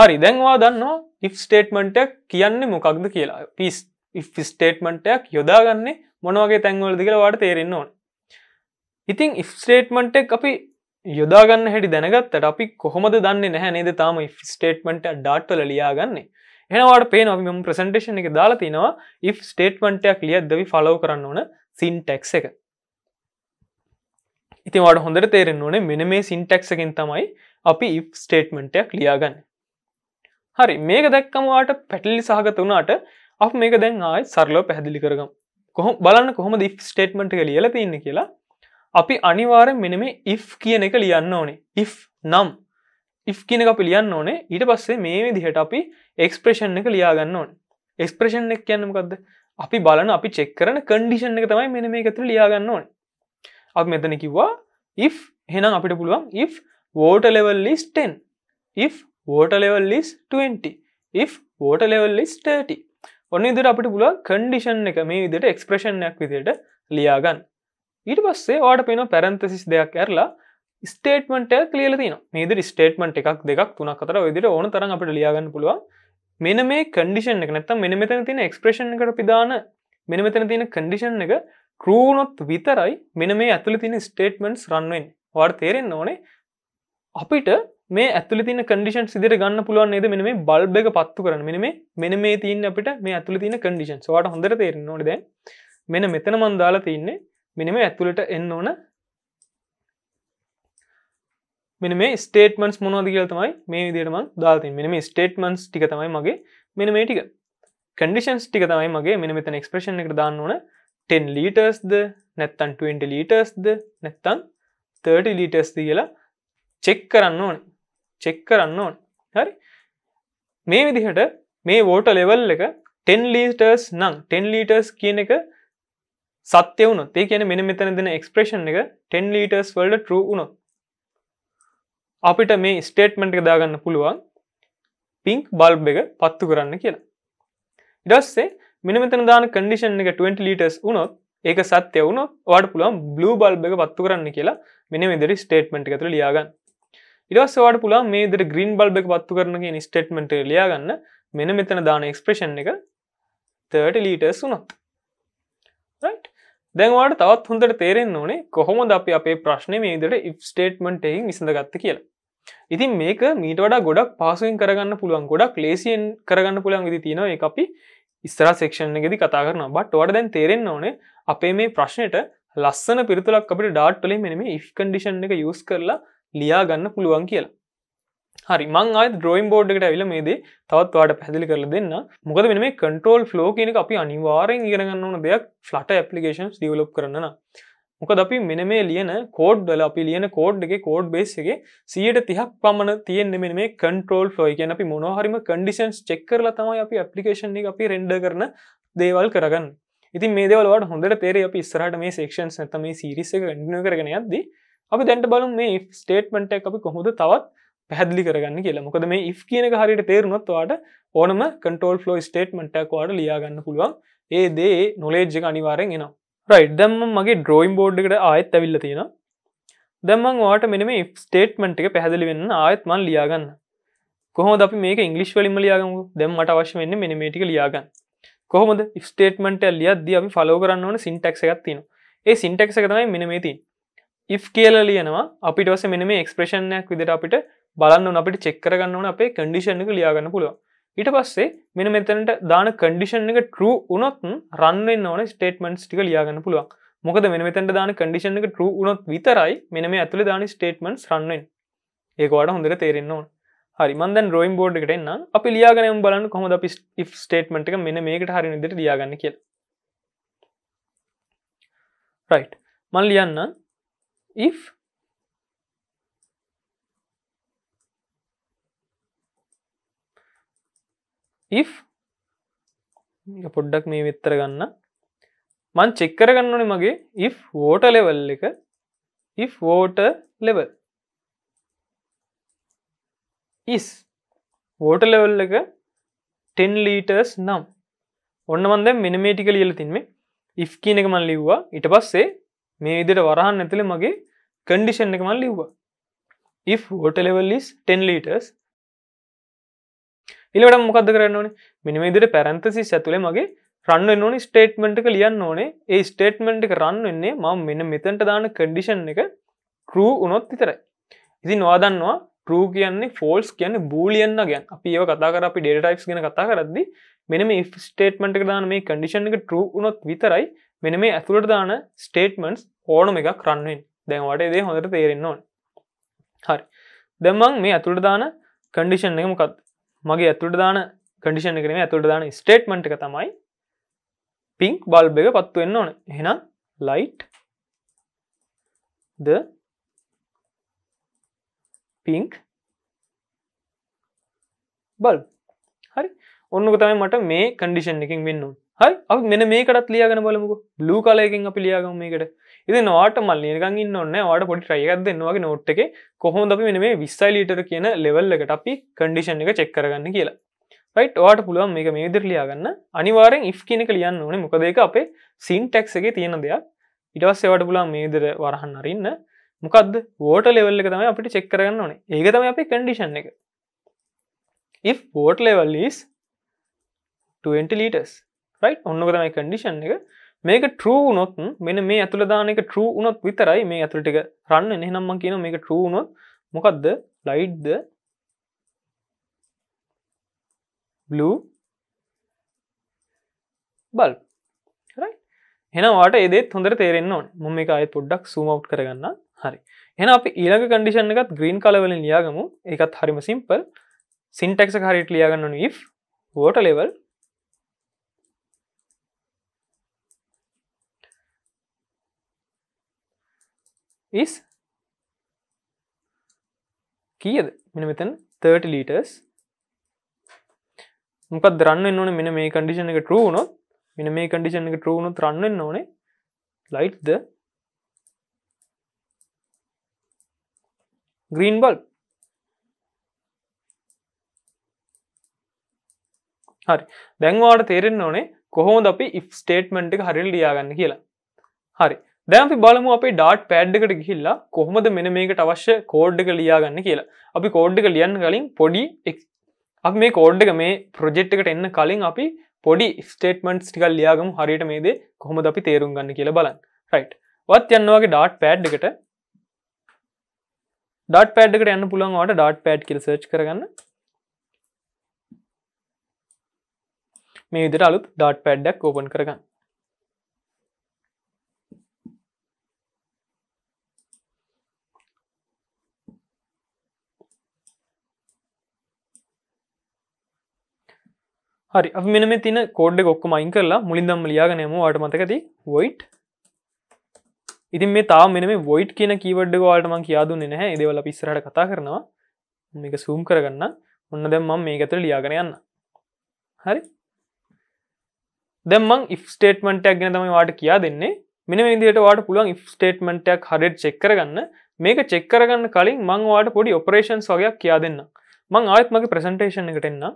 හරි දැන්වා දන්නවා ඉෆ් ස්ටේට්මන්ටක් කියන්නේ මොකක්ද කියලා පිස් ස්ටේට්මන්ටයක් යොදාගන්නේ මොනවගේ තැන්වලද කියලා වාට තේරෙන්න ඕන ඉතින් ඉෆ් ස්ටේට්මන්ටෙක් අපි යොදාගන්න හැටි දැනගත්තට අපි කොහොමද දන්න නැහැ නේද තාම ස්ටේට්මට ඩාට්වල ලියාගන්නේ එනවාට පේනවා මෙම ප්‍රසන්ටේෂන් එක දාලා තිනවා ඉෆ් ස්ටේට්මන්ටයක් ලියත් දවි ෆලෝ කරන්න ඕන සින්ටෙක් එක ඉතිවාට හොඳට තේරෙන් ඕනේ මෙන මේ සින්ටෙක්සකින් තමයි අපි ඉ් ස්ටේට්මන්ටයක් ලියාගන්න හරි මේක දැක්කමවාට පැටලි සහගත වුණාට අප මේක දැන් ආයි සරලෝ පැහදිලි කරගම් කොහො බලන්න කොහොම ඉ් ස්ටේට්මට එක ලියල තින්න කියලා අපි අනිවාර මෙන මේ ඉෆ් කියන එක ලියන්න ඕනේ ඉෆ් නම් ඉෆ් කියන අප ලියන්න ඕනේ ඊට පස්සේ මේ විදිහට අපි එක්ස්ප්‍රේෂන් එක ලියාගන්න ඕන එක්ස්ප්‍රේෂන් එක කියන්නමකක්ද අපි බලන අපි චෙක් කරන කන්ඩිෂන් එක තමයි මෙන මේ එකතුර ලියාගන්න ඕන අප මෙතන කිව්වා ඉ් හෙනම් අපිට පුළුවන් ඉ් වෝට ලෙවල් ලිස් 10 ඉ් වෝට ලෙවල් ලිස් 20 ඉ් වෝට ලෙවල් ලිස් 30 ඔන්න ඉදිර අපිට පුළුව කන්ඩිෂන් එක මේ විදිට එක්ස්ප්‍රේෂණයක් විදියට ලියාගන්න ඊට පස්සේ වාට පෙන පැරන්තසිස් දෙයක් ඇරලා ස්ටේටමට කලියල තින මේද ස්ටේටමට එකක් දෙක් තුනක් කතර විදිර ඕන තරන් අපට ලියාගන්න පුළුව මෙන මේ කඩිෂන් එක නැත්තම් මෙන මෙතන තින එක්ස්ප්‍රේෂන් එකට පිදාන මෙන මෙතන තියෙන කඩිෂන් එක කරූනොත් විතරයි මෙන මේ ඇතුළ තින ස්ටේටමන්ස් රන්වෙන් වාර් තේරෙන් ඕනේ අපිට මේ ඇතුල තින කඩිෂන් සිදර ගන්න පුළුවන් නේද මෙන මේ බල්බ එක පත්තු කරන මෙන මේ මෙන මේ තියන්න අපිට මේ ඇතුල තින කඩිෂන් වාට හොඳර තේරෙන් නොද මෙන මෙතන මන්දාලා තියන්නේ මෙනම ඇතුළට එන්න ඕන මෙන මේ ස්ටේටමන්ස් මොනවද කියල තමයි මේ විදිරම දාතින් මෙන මේ ස්ටේටමන්ස් ටික තමයි මගේ මෙන මේ ටික කඩිෂන්ස් ටික තමයි මගේ මෙන මෙතන එක්ස්ප්‍රේෂන් එක දාන්න ඕන 10 ලීටර්ස්ද නැත්තන් 20 ලීටර්ස්ද නැත්තන් 30 ලීටර්ස්ද කියලා චෙක් කරන්න ඕන චෙක් කරන්න ඕන හරි මේ විදිහට මේ වෝට ලෙවල් එක 10 ලීටර්ස් නං 10 ලීටර්ස් කියන එක සත්‍ය වුණොත් ඒ කියන මෙන මෙතන දෙන එක්ස්ප්‍රේෂන් එක 10 ලීටර්ස් වල්ඩ ටරු වුණොත් අපිට මේ ස්ටේට්මට් එක දාගන්න පුළුවන් පිංක් බල්බ් එක පත්තු කරන්න කියලා. ඉඩස්සේ මිනිමතන දාන කඩිෂන් එක 20 ලිටස් වුණොත් ඒක සත්‍යය වුණ වාට පුළුවන් බ්ලූ බල්බ් එක පත්තු කරන්න කියලා මෙන මෙදරි ස්ටේට්මට් එකතුර ලියාගන්න ඉඩස්සවාට පුළා මේදර ග්‍රීන් බල්බ එක පත්තු කරන කිය ස්ටේට්මට ලියාගන්න මෙන මෙතන දාන එක්ස්ප්‍රේෂන් එක 30 ලීටස් වුණොත් දැන්වාට තවත් හොඳට තේරෙන් ඕනේ කොහොමද අපි අපේ ප්‍රශ්නය මේදට ඉස්ටේට්මන්ටෙහි විසඳගත්ත කියලා ඉතින් මේක මීට වඩ ගොඩක් පාසුවෙන් කරගන්න පුළුවන් ගොඩක් ලේසියෙන් කරගන්න පුළුවන් විදි තියෙනවා ඒ අපි ඉස්තර සෙක්ෂණ ගෙදි කතා කරන බට වට දැන් තේරෙන්න්න ඕනේ අපේ මේ ප්‍රශ්නයට ලස්සන පිරිතුලක් අපිට ඩාට්ටලින් මෙනම ඉෆ් කඩිෂන් එක යස් කරලා ලියා ගන්න පුළුවන් කියලා හරි මං අයි ද්‍රෝයිම් බෝඩ්ට ඇවිල මේදේ තවත් වාට පැදිලි කරල දෙන්න මොකද මෙ මේ කටෝල් ෆ්ලෝ කියනක අපි අනිවාරෙන් ඉගෙනගන්න ඕන දෙයක් ෆලට ඇපලිකේන්ස් දියලොප් කරන්න මොකද අපි මෙන මේ ලියන කෝඩ් වල අපි ලියන කෝඩ් එක කෝඩ් බේස් එක සියට තිහක් පමණ තියෙන්නේ මෙ මේ කන්ට්‍රෝල් ෆ්ලෝ කියන අපි මොනහරිම කන්ඩිෂන්ස් චෙක් කරලා තමයි අපි ඇපලිකේෂන් එක අපි රෙන්ඩ කරන දේවල් කරගන්න ඉතින් මේ දේවල්වට හොඳට තේරේ අපි ඉස්සරහට මේ සේක්ෂන්ස් නැත්නම් මේ සීරීස් එක කන්ටිනියු කරගෙන යද්දී අපි දැන්ට බලමු මේ ස්ටේට්මන්ට් එක අපි කොහොමද තවත් පැහැදිලි කරගන්න කියලා මොකද මේ ඉෆ් කියනක හරියට තේරුණොත්වාට ඕනම කටෝල් ෆලෝ ස්ටේට්මටක් වාඩ ලියාගන්න පුළුවන් ඒ දේ නොලේජ්ජක අනිවාරෙන් එනවා රයි් දැම්ම මගේ ඩ්‍රෝයිම් බෝඩ්ඩකට ආයත් ඇවිල්ල තියෙන දැම්මන් වාට මෙනම ස්ටේට්මන්ට් එක පැහදිලි වෙන්න ආයත්මන් ලියාගන්න කොහොම අපි මේක ඉංගලිස් වලින්ම ලියාගමු දැම් මට අවශ්‍ය වෙන්න මෙනමේටික ලියාගන්න කොහොමද ස්ටේට්මට ලියද්දි අපි ෆලෝ කරන්න ඕන සිින්ටක් එකක් තියෙන ඒ සිින්ටක් එක තමයි මෙනමේති ඉ් කියල ලියනවා අපිටවස මෙනම එක්ස්ප්‍රේෂණයක් විදිට අපිට බලන්න අපිට චෙක්කරගන්න ඕන අපේ කඩිෂණක ලියාගන්න පුළුවන් ඉට පස්සේ මෙන මෙතනට දාන කඩිෂන් එක ටරු උනොත් රන්න ඕන ස්ටේටමන්ස් ටික ලියාගන්න පුළුවන් මොකද මෙ මෙතට දාන කඩිෂන් එක ටරු උනොත් විතරයි මෙන මේ ඇතුළ දාන ස්ටේටමන්ස් රන්නෙන් ඒකවාට හොඳර තේරෙන්න ඕන හරිමන්ද රෝයිම් බෝඩ් එකට එන්න අපි ලියාගනයම් බලන්න කොහොම අපි ස්ටේටමට එක මෙන මේකට හරි ඉදිට ලියාගන්න කිය රයි් මල් ලියන්න if if පොඩ්ඩක් මේ විත්තර ගන්න මං චෙක්කර ගන්නනේ මගේ if වෝට ලෙවල් එක if water level is water level එක 10 ලීටර්ස් නම් ඔන්න මන්ද මිනමේටික ලියල තින්න්නේ ඉෆ් කියන එක මල් ලිව්වා ඉට පස්සේ මේ ඉදිට වරහන් ඇතුළ මගේ කඩිෂන් එක මල් ලිව්වා if water level is 10 liters ඉලවට මොකද කරන්න ඕනේ මිනිම ඉදිරි පැරන්තසි ඇතුළේ මගේ රන්න ඕනි ස්ටේට්මෙන්ට්ක ලියන්න ඕනේ ඒ ස්ටේට්මෙන්ට් එක රන්න වෙන්නේ මම මෙන්න මෙතැන්ට දාන කඩිෂන් එක කරූ උනොත් විතරයි ඉතින් වාදන්නවා ටරූ කියන්නේ ෆෝල්ස් කියන්න බූලියන්න ගැන් අපි ඒව කතා කර අපි ඩේට ටයිස් ගෙන කතා කරදදි මෙන මේ ස්ටේට්මට දාන මේ කඩිෂන් එක ටරූ උනොත් විතරයි මෙන මේ ඇතුළට දාන ස්ටේටමන්ස් ඕනම එක කරන්නෙන් දැන්වට දේ හොඳට තේරෙන්න්න ඕන හරි දෙමං මේ ඇතුළට දාන කඩිෂන් එක මොකත් මගේ ඇතුට දාන කඩිෂණ කරන ඇතුට දාන ස්ටේට්මට එක තමයි පිංක් බල්බ එක පත්තුවෙන්න ඕන එහෙනම් ලයිට් ද පිංක් බල් හරි ඔන්නක තමයි මට මේ කඩිෂන් එකින් වෙන්නවා හරි මෙන මේකටත් ලියගෙන බලමුක බ්ලූ කලයකින් අපි ලියාගම මේකට ඉති නවාට මල් නිර්ගන් ඉන්නන්න වාට පොඩි ්‍රයගත් දෙන්නවාගේ නෝට් එක කොහොඳ අපි මෙන මේ විස්සයි ලීටර කියන ලෙවල් එකට අපි කන්ඩිෂන් එක චෙක්කරගන්න කියලා වාට පුළුවන් මේ මේ විදිරලියාගන්න අනිවාරෙන් ඉ් කියන කලියන්න ඕනේ මොකදේක අපේ සින්ටෙක්ස් එක තියෙන දෙයක් ඉටවස්සේවට පුලන් මේදර වරහන්න රන්න මොකද ෝට ලෙවල්ල තම අපිට චෙක්කරගන්න ඕනේ ඒක තම අපි කඩිෂන් එක ෝට ලෙවල්ලස් 20 ලීටස් රයි් ඔන්නක තමයි කඩිෂන් එක මේක ටරූනොත් මෙන මේ ඇතුළදානක ටරූනොත් විතරයි මේ ඇතුළටික රන්න එහනම්ම කියන මේක ටරූනොත් මොකක්ද ලයිඩ්ද බලූ බල් එනවාට ඒදෙත් හොඳර තේරෙන්න ඕන මොම එක අයත් පොඩ්ඩක් සූමව් කරගන්න හරි එන අප ඊළඟ කණඩිෂන් එකත් ග්‍රීන් කලවලින් ලියාගමු එකත් හරිම සිම්පල් සිින්ටෙක්ස හරිට ලියාගන්න නී් ෝට ලෙවල් is කියද මෙන මෙතන් 30 ලීටර්ස් මොක දරන්න ඕන මෙන මේ කඩිෂන එක ටරුවනොත් මෙන මේ කඩිෂන එක ටරුණු තරන්න ඕනේ ලයිට්ද green bulb හරි දැන්වාට තේරෙන් ඕනේ කොහොම අපි ඉෆ් ස්ටේට්මන්ට් එක හරිල් ලියාගන්න කියලා හරි දැම්ි බලමු අපේ ඩාට් පෑඩ්ඩකට ගිහිල්ලා කොහොමද මෙන මේකට අවශ්‍ය කෝඩ්ඩක ලියාගන්න කියලා අපි කෝඩ්ඩක ලියන්න කලින් පොඩි අප මේ කෝඩ්ඩක මේ ප්‍රජෙට්කට එන්න කලින් අපි පොඩි ස්ටේටමන්ට් ටිකල් ලියාගම හරියට මේදේ කොහොමද අපි තේරුම් ගන්න කියලා බලන්න රයිට් වත් යන්නවාගේ ඩාට් පෑඩ්ඩකට ඩාට් පෑඩ්කට යන්න පුළුවන්වාට ඩාට් පෑඩ් කියල සර්ච් කරගන්න මේ විදිට අලුත් ඩාට් පෑඩ්ඩක් ඕපන් කරගන්න හරි අප මෙනම තින කෝඩ් ඔක්කොම අයින් කරලා මුලින්දම් ලියාගනයම අට මතකති වොයිට් ඉතින් මේ තා මෙම වොයිට් කියන කීවඩ් වාටමන් කියාදුන්නේ නැහැ එදවල පිස්සරට කතා කරනවා මේක සූම් කරගන්න ඔන්න දැම්ම මේ ඇතුර ලියාගෙන යන්න හරි දෙමං ස්ටේටමටක් ගැන තමයි වාට කියා දෙන්නේ මෙන විදිට වාට පුළුවන් ස්ටේටමටක් හඩට චෙක් කරගන්න මේක චෙක් කරගන්න කලින් මං වාට පොඩි ඔපරේෂන්ස් වගයක් කියා දෙන්න මං ආයත්මගේ ප්‍රසන්ටේෂණ එකටෙන්න්නම්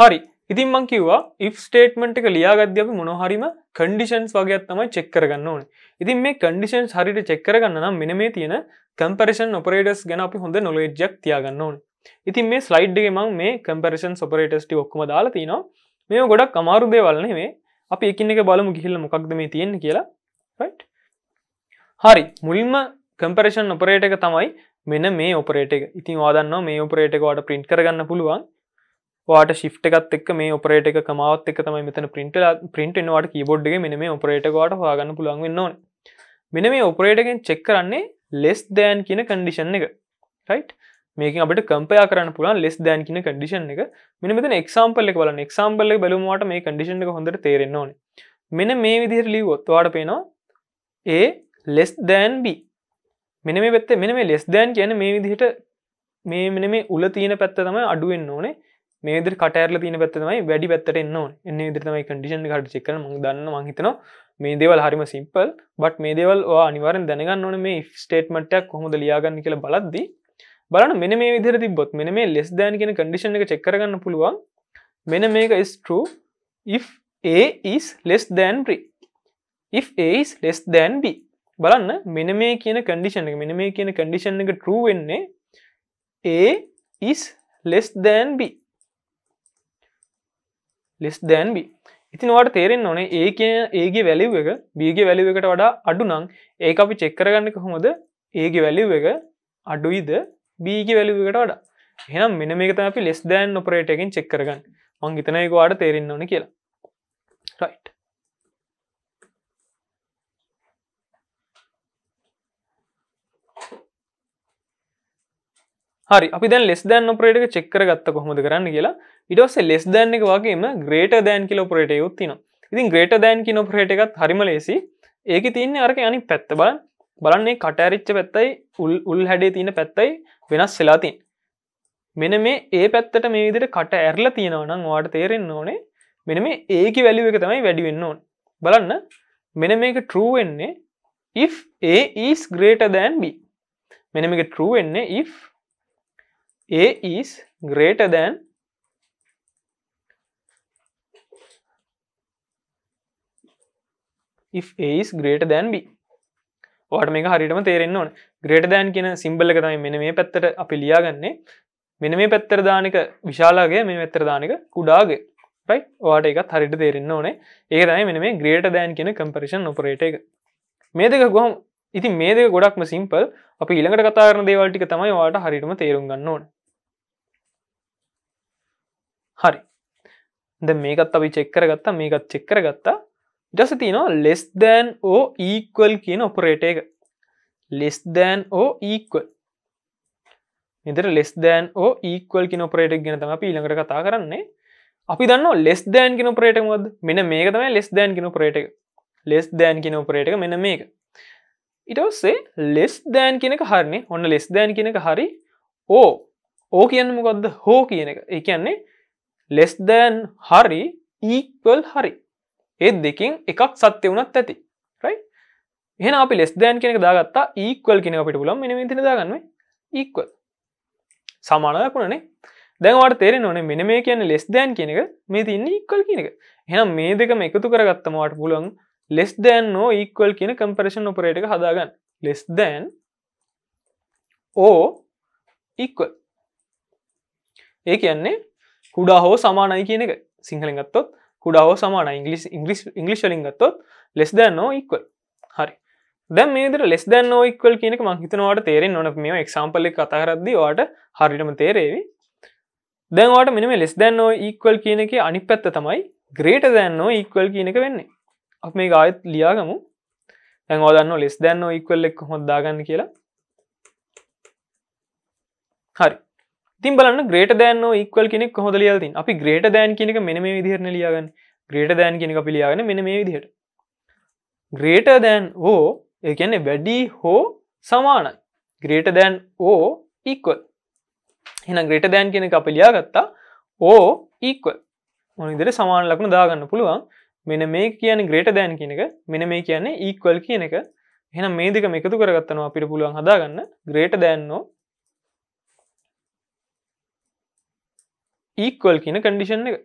හරි ඉතින් මං කිව්වා ඉෆ් ස්ටේට්මට් එක ලියාගද්‍ය අපි මොනොහරිම කන්ඩිෂන්ස් වගේ තමයි චෙක්කරගන්න ඕන ඉතින් මේ කන්ඩිෂන්ස් හරිට චෙක්කරගන්න නම් මෙන මේ තියෙන කම්පරෂන් ඔපරේටස් ගැන අපි හොඳ නොලේජ්ජක් තියාගන්න ඕන ඉතින් මේ ස්ලයිඩ්ගේ මං මේ කම්පරෂන් සොපරේටස්ටි ඔක්කම දාලා තිනවා මේ ගොඩක් අමාරුදේවල්න මේ අපි එකින් එක බලමු ගිහිල්ල මොකක්ද මේ තියෙන කියලා හරි මුල්ම කම්පරේෂන් ඔපරේට එක තමයි මෙන මේ ඔපරේට එක ඉතින් වාදන්න මේ ඔපරේට එකවාට ප්‍රින්ට් කරගන්න පුළුවන් වාට ශිප් එකත් එක් මේ ඔපරේට එක කමාවත් එක තමයි මෙතන පින්ට පින්ට එනවාට කීබෝඩ්ඩගේ මෙන මේ ඔපරේටවාට හගන්න පුළන් වෙන්න ඕන මෙන මේ ඔපරේටකෙන් චෙක් කරන්නේ ලෙස් දෑන් කියන කන්ඩිෂන් එක රයිට් මේක අපට කම්පයා කරන්න පුළන් ලෙස් දෑන් කියන කඩිෂන් එක මෙන මෙත එක්සාම්පල්ලෙ වල එක්සාම්පල්ල බලවාට මේ කඩිෂන් එක හොඳට තේරෙන්න ඕන මෙන මේ විදිහර ලිවොත්වාට පේනවා ඒ ලෙස් දෑන් බි මෙන මේ පැත්තේ මෙන මේ ලෙස් දෑන් කියන මේ විදිහට මේ මෙන මේ උල තියෙන පැත්ත තම අඩුවෙන්න්න ඕනේ මේදර කටෑරල තින පැත්තමයි වැඩි පැත්තට එන්න එන්න ඉදිරිතමයි කඩිෂන් හට චෙක දන්න මහිතන මේ දේවල් හරිම සිම්පල් බට මේ දේවල් අනිවරෙන් දැනගන්න ඕන මේ ස්ටේට්මටක් කොහොද ලියාගන්න කියල බලද්දී බලන මෙන මේ විදිර තිබොත් මෙන මේ ලෙස් දෑන් කියෙන කඩිෂණ එක චෙක්කරගන්න පුළුවන් මෙන මේක ස්ටරූ if a is less than b if a is less than b බලන්න මෙන මේ කියන කඩිෂන එක මෙන මේ කියන කඩිෂන් එක ටරූ වෙන්නේ a is less than b ලෙස් දැන් බි ඉතිනවාට තේරෙන් ඕනේ ඒකය ඒගේ වැලිව් එක බීගේ වැලිව එකට වඩා අඩු නං ඒ අපි චෙක්කරගන්න කොහොමද ඒගේ වැලිව් එක අඩුයිද බීග වැලිව එකට වඩා එහෙනම් මෙන මේක තම අපි ලෙස් දෑන් ඔපරේටකින් චෙක්කරගන්න මං හිතනයකවාට තේරෙන්න ඕන කියලා රයිට් හරි අපි දැන් ලෙස් දැන් ඔපරේටක චෙක්කර ගත්ත කොහොමද කරන්න කියලා ඉටස්සේ ලෙස් දැන් එක වගේම ග්‍රේට දෑන් කිලෝපරේට යුත්තින ඉතින් ග්‍රේට දෑන් කිනොපරේට එකත් හරිම ලෙසි ඒක තියන්නේ අරක අනි පැත්ත බල බලන්නේ කටඇරිච්ච පැත්තයි උල් උල් හැඩේ තියෙන පැත්තයි වෙනස් සෙලාතින් මෙන මේ ඒ පැත්තට මේ විදිට කට ඇරලා තියෙනවනම් වාට තේරෙන්න්න ඕනේ මෙන මේ ඒක වැලිුව එක තමයි වැඩි වෙන්න ඕන බලන්න මෙන මේක ටරූ වෙන්නේ if a is greater than b මෙන මේක ටරූ වෙන්නේ if a is greater than if a is greater than b ඕට මේ හරිටම තේරෙන්න්න ඕන ග්‍රේට දෑන් කියන සිම්බල්ල තමයි මෙන මේ පැත්තට අපි ලියාගන්නේ මෙන මේ පැත්තර දානක විශාලාගේ මේ පැත්තර දානක කුඩාගේ රයි වාට එකත් හරිට තේරෙන්න්න ඕනේ ඒ තමයි මෙන මේ ග්‍රේට දෑන් කියන කම්පරිෂන් ඔපරේට එක මේ දෙක ගොහම් ඉති මේ දෙක ගොඩක්ම සිම්පල් අපි ඉළඟට කතාරන දේවල්ටික තමයි වාට හරිටම තේරුම් ගන්න ඕන හරි ද මේකත් අපි චෙක්කර ගත්තා මේකත් චෙක්කර ගත්තා ඉටස තියනවා ලෙස් දෑන් ඕ ඊක්වල් කියන ඔපරේට එක ලෙස් දෑන් ඕ ඊක්වල් ඉදර ලෙස් දෑන් ඕ ඊක්වල් කින ඔපරේට ගෙන තම පීළඟට කතා කරන්නේ අපි දන්න ලෙස් දෑන් කින පරේටමද මෙන මේක තමයි ලෙස් දෑන් කින පරේට ලෙස් දෑන් කින ඔපරේට එක මෙන මේක ඉටවස්සේ ලෙස් දෑන් කියනක හරන්නේ ඔන්න ලෙස් දෑන් කියනක හරි ඕ ඕ කියන්න මොකොක්ද හෝ කියන එක ඒ කියන්නේ ලෙස් දෑන් හරි ඊක්වල් හරි ඒත් දෙකින් එකක් සත්‍ය වුණත් ඇති රයි එහෙන අපි ලෙස්දෑන් කෙනෙක දාගත්තා ඒක්වල් කෙන අපිට පුලම් මෙ ති දාගන්න ඒක්වල් සමානකුණනේ දැන්වට තේරෙන ඕන මෙන මේ කියන ලෙස්දෑන් කෙනෙක මේ තින්න ඉක්වල් කියනක එහෙනම් මේ දෙකම එකතු කරගත්තමට පුලන් ලෙස්දෑන් නෝ ඒක්වල් කියන කම්පරේෂන් ඔපරේට හදාගන්න ලෙස්දෑන් ඕ ඉක්වල් ඒ කියන්නේ කුඩා හෝ සමානයි කියන එක සිංහලෙන් ගත්තොත් ಕೂಡ ಹೋ ಸಮಾನ ಇಂಗ್ಲೀಷ್ ಇಂಗ್ಲೀಷ್ ಇಂಗ್ಲೀಷಲ್ಲಿ ಹಿಂಗೆ ಹತ್ತೋದು ಲೆಸ್ ದ್ಯಾನ್ ನೋ ಈಕ್ವಲ್ ಹರಿ දැම් මේදර ලෙස් දැන් නෝ ඉක්වල් කියනක මංහිතනවාට තේරෙන් නොන මේ එක්සාම්පලි කතාහරද්දි වාට හරිටම තේරේවි දැන්වාට මෙනම ලෙස් දැන් නෝ ඉක්වල් කියනක අනි පැත්ත තමයි ග්‍රේට දැන් නෝ ඉක්වල් කියනක වෙන්නේ අප මේ ගායත් ලියාගමු දැන්වාදන්න ලෙස් දැන් නෝ ඉක්වල් එක් හොදාගන්න කියලා හරි තින් බලන්න ග්‍රේට දෑන්න ඉක්වල් කෙනෙක් කොහොද ලියල්තින් අපි ග්‍රේට දෑන් කෙනෙක මෙන මේ විදිහරණ ලියගන්න ග්‍රේට දෑන් කෙනෙක පිළියාගෙන මෙන මේ විදිහයට ග්‍රේට දෑන් ඕ ඒකැන්නේ වැඩි හෝ සමානයි ග්‍රේට දෑන් ඕ ඉක්වල් එන ග්‍රේට දෑන් කෙනෙක අපිලියා ගත්තා ඕ ඉක්වල් මොනිදර සමාන ලක්ුණ දාගන්න පුළුවන් මෙන මේ කියන ග්‍රේට දෑන් කෙනෙක මෙන මේ කියන්නේ ඉක්වල් කියන එක එන මේදක එකතු කරගත්තනවා අපිට පුළුවන් හදාගන්න ග්‍රේට දෑන්නෝ ඊක්වල් කියන කඩිෂන් එක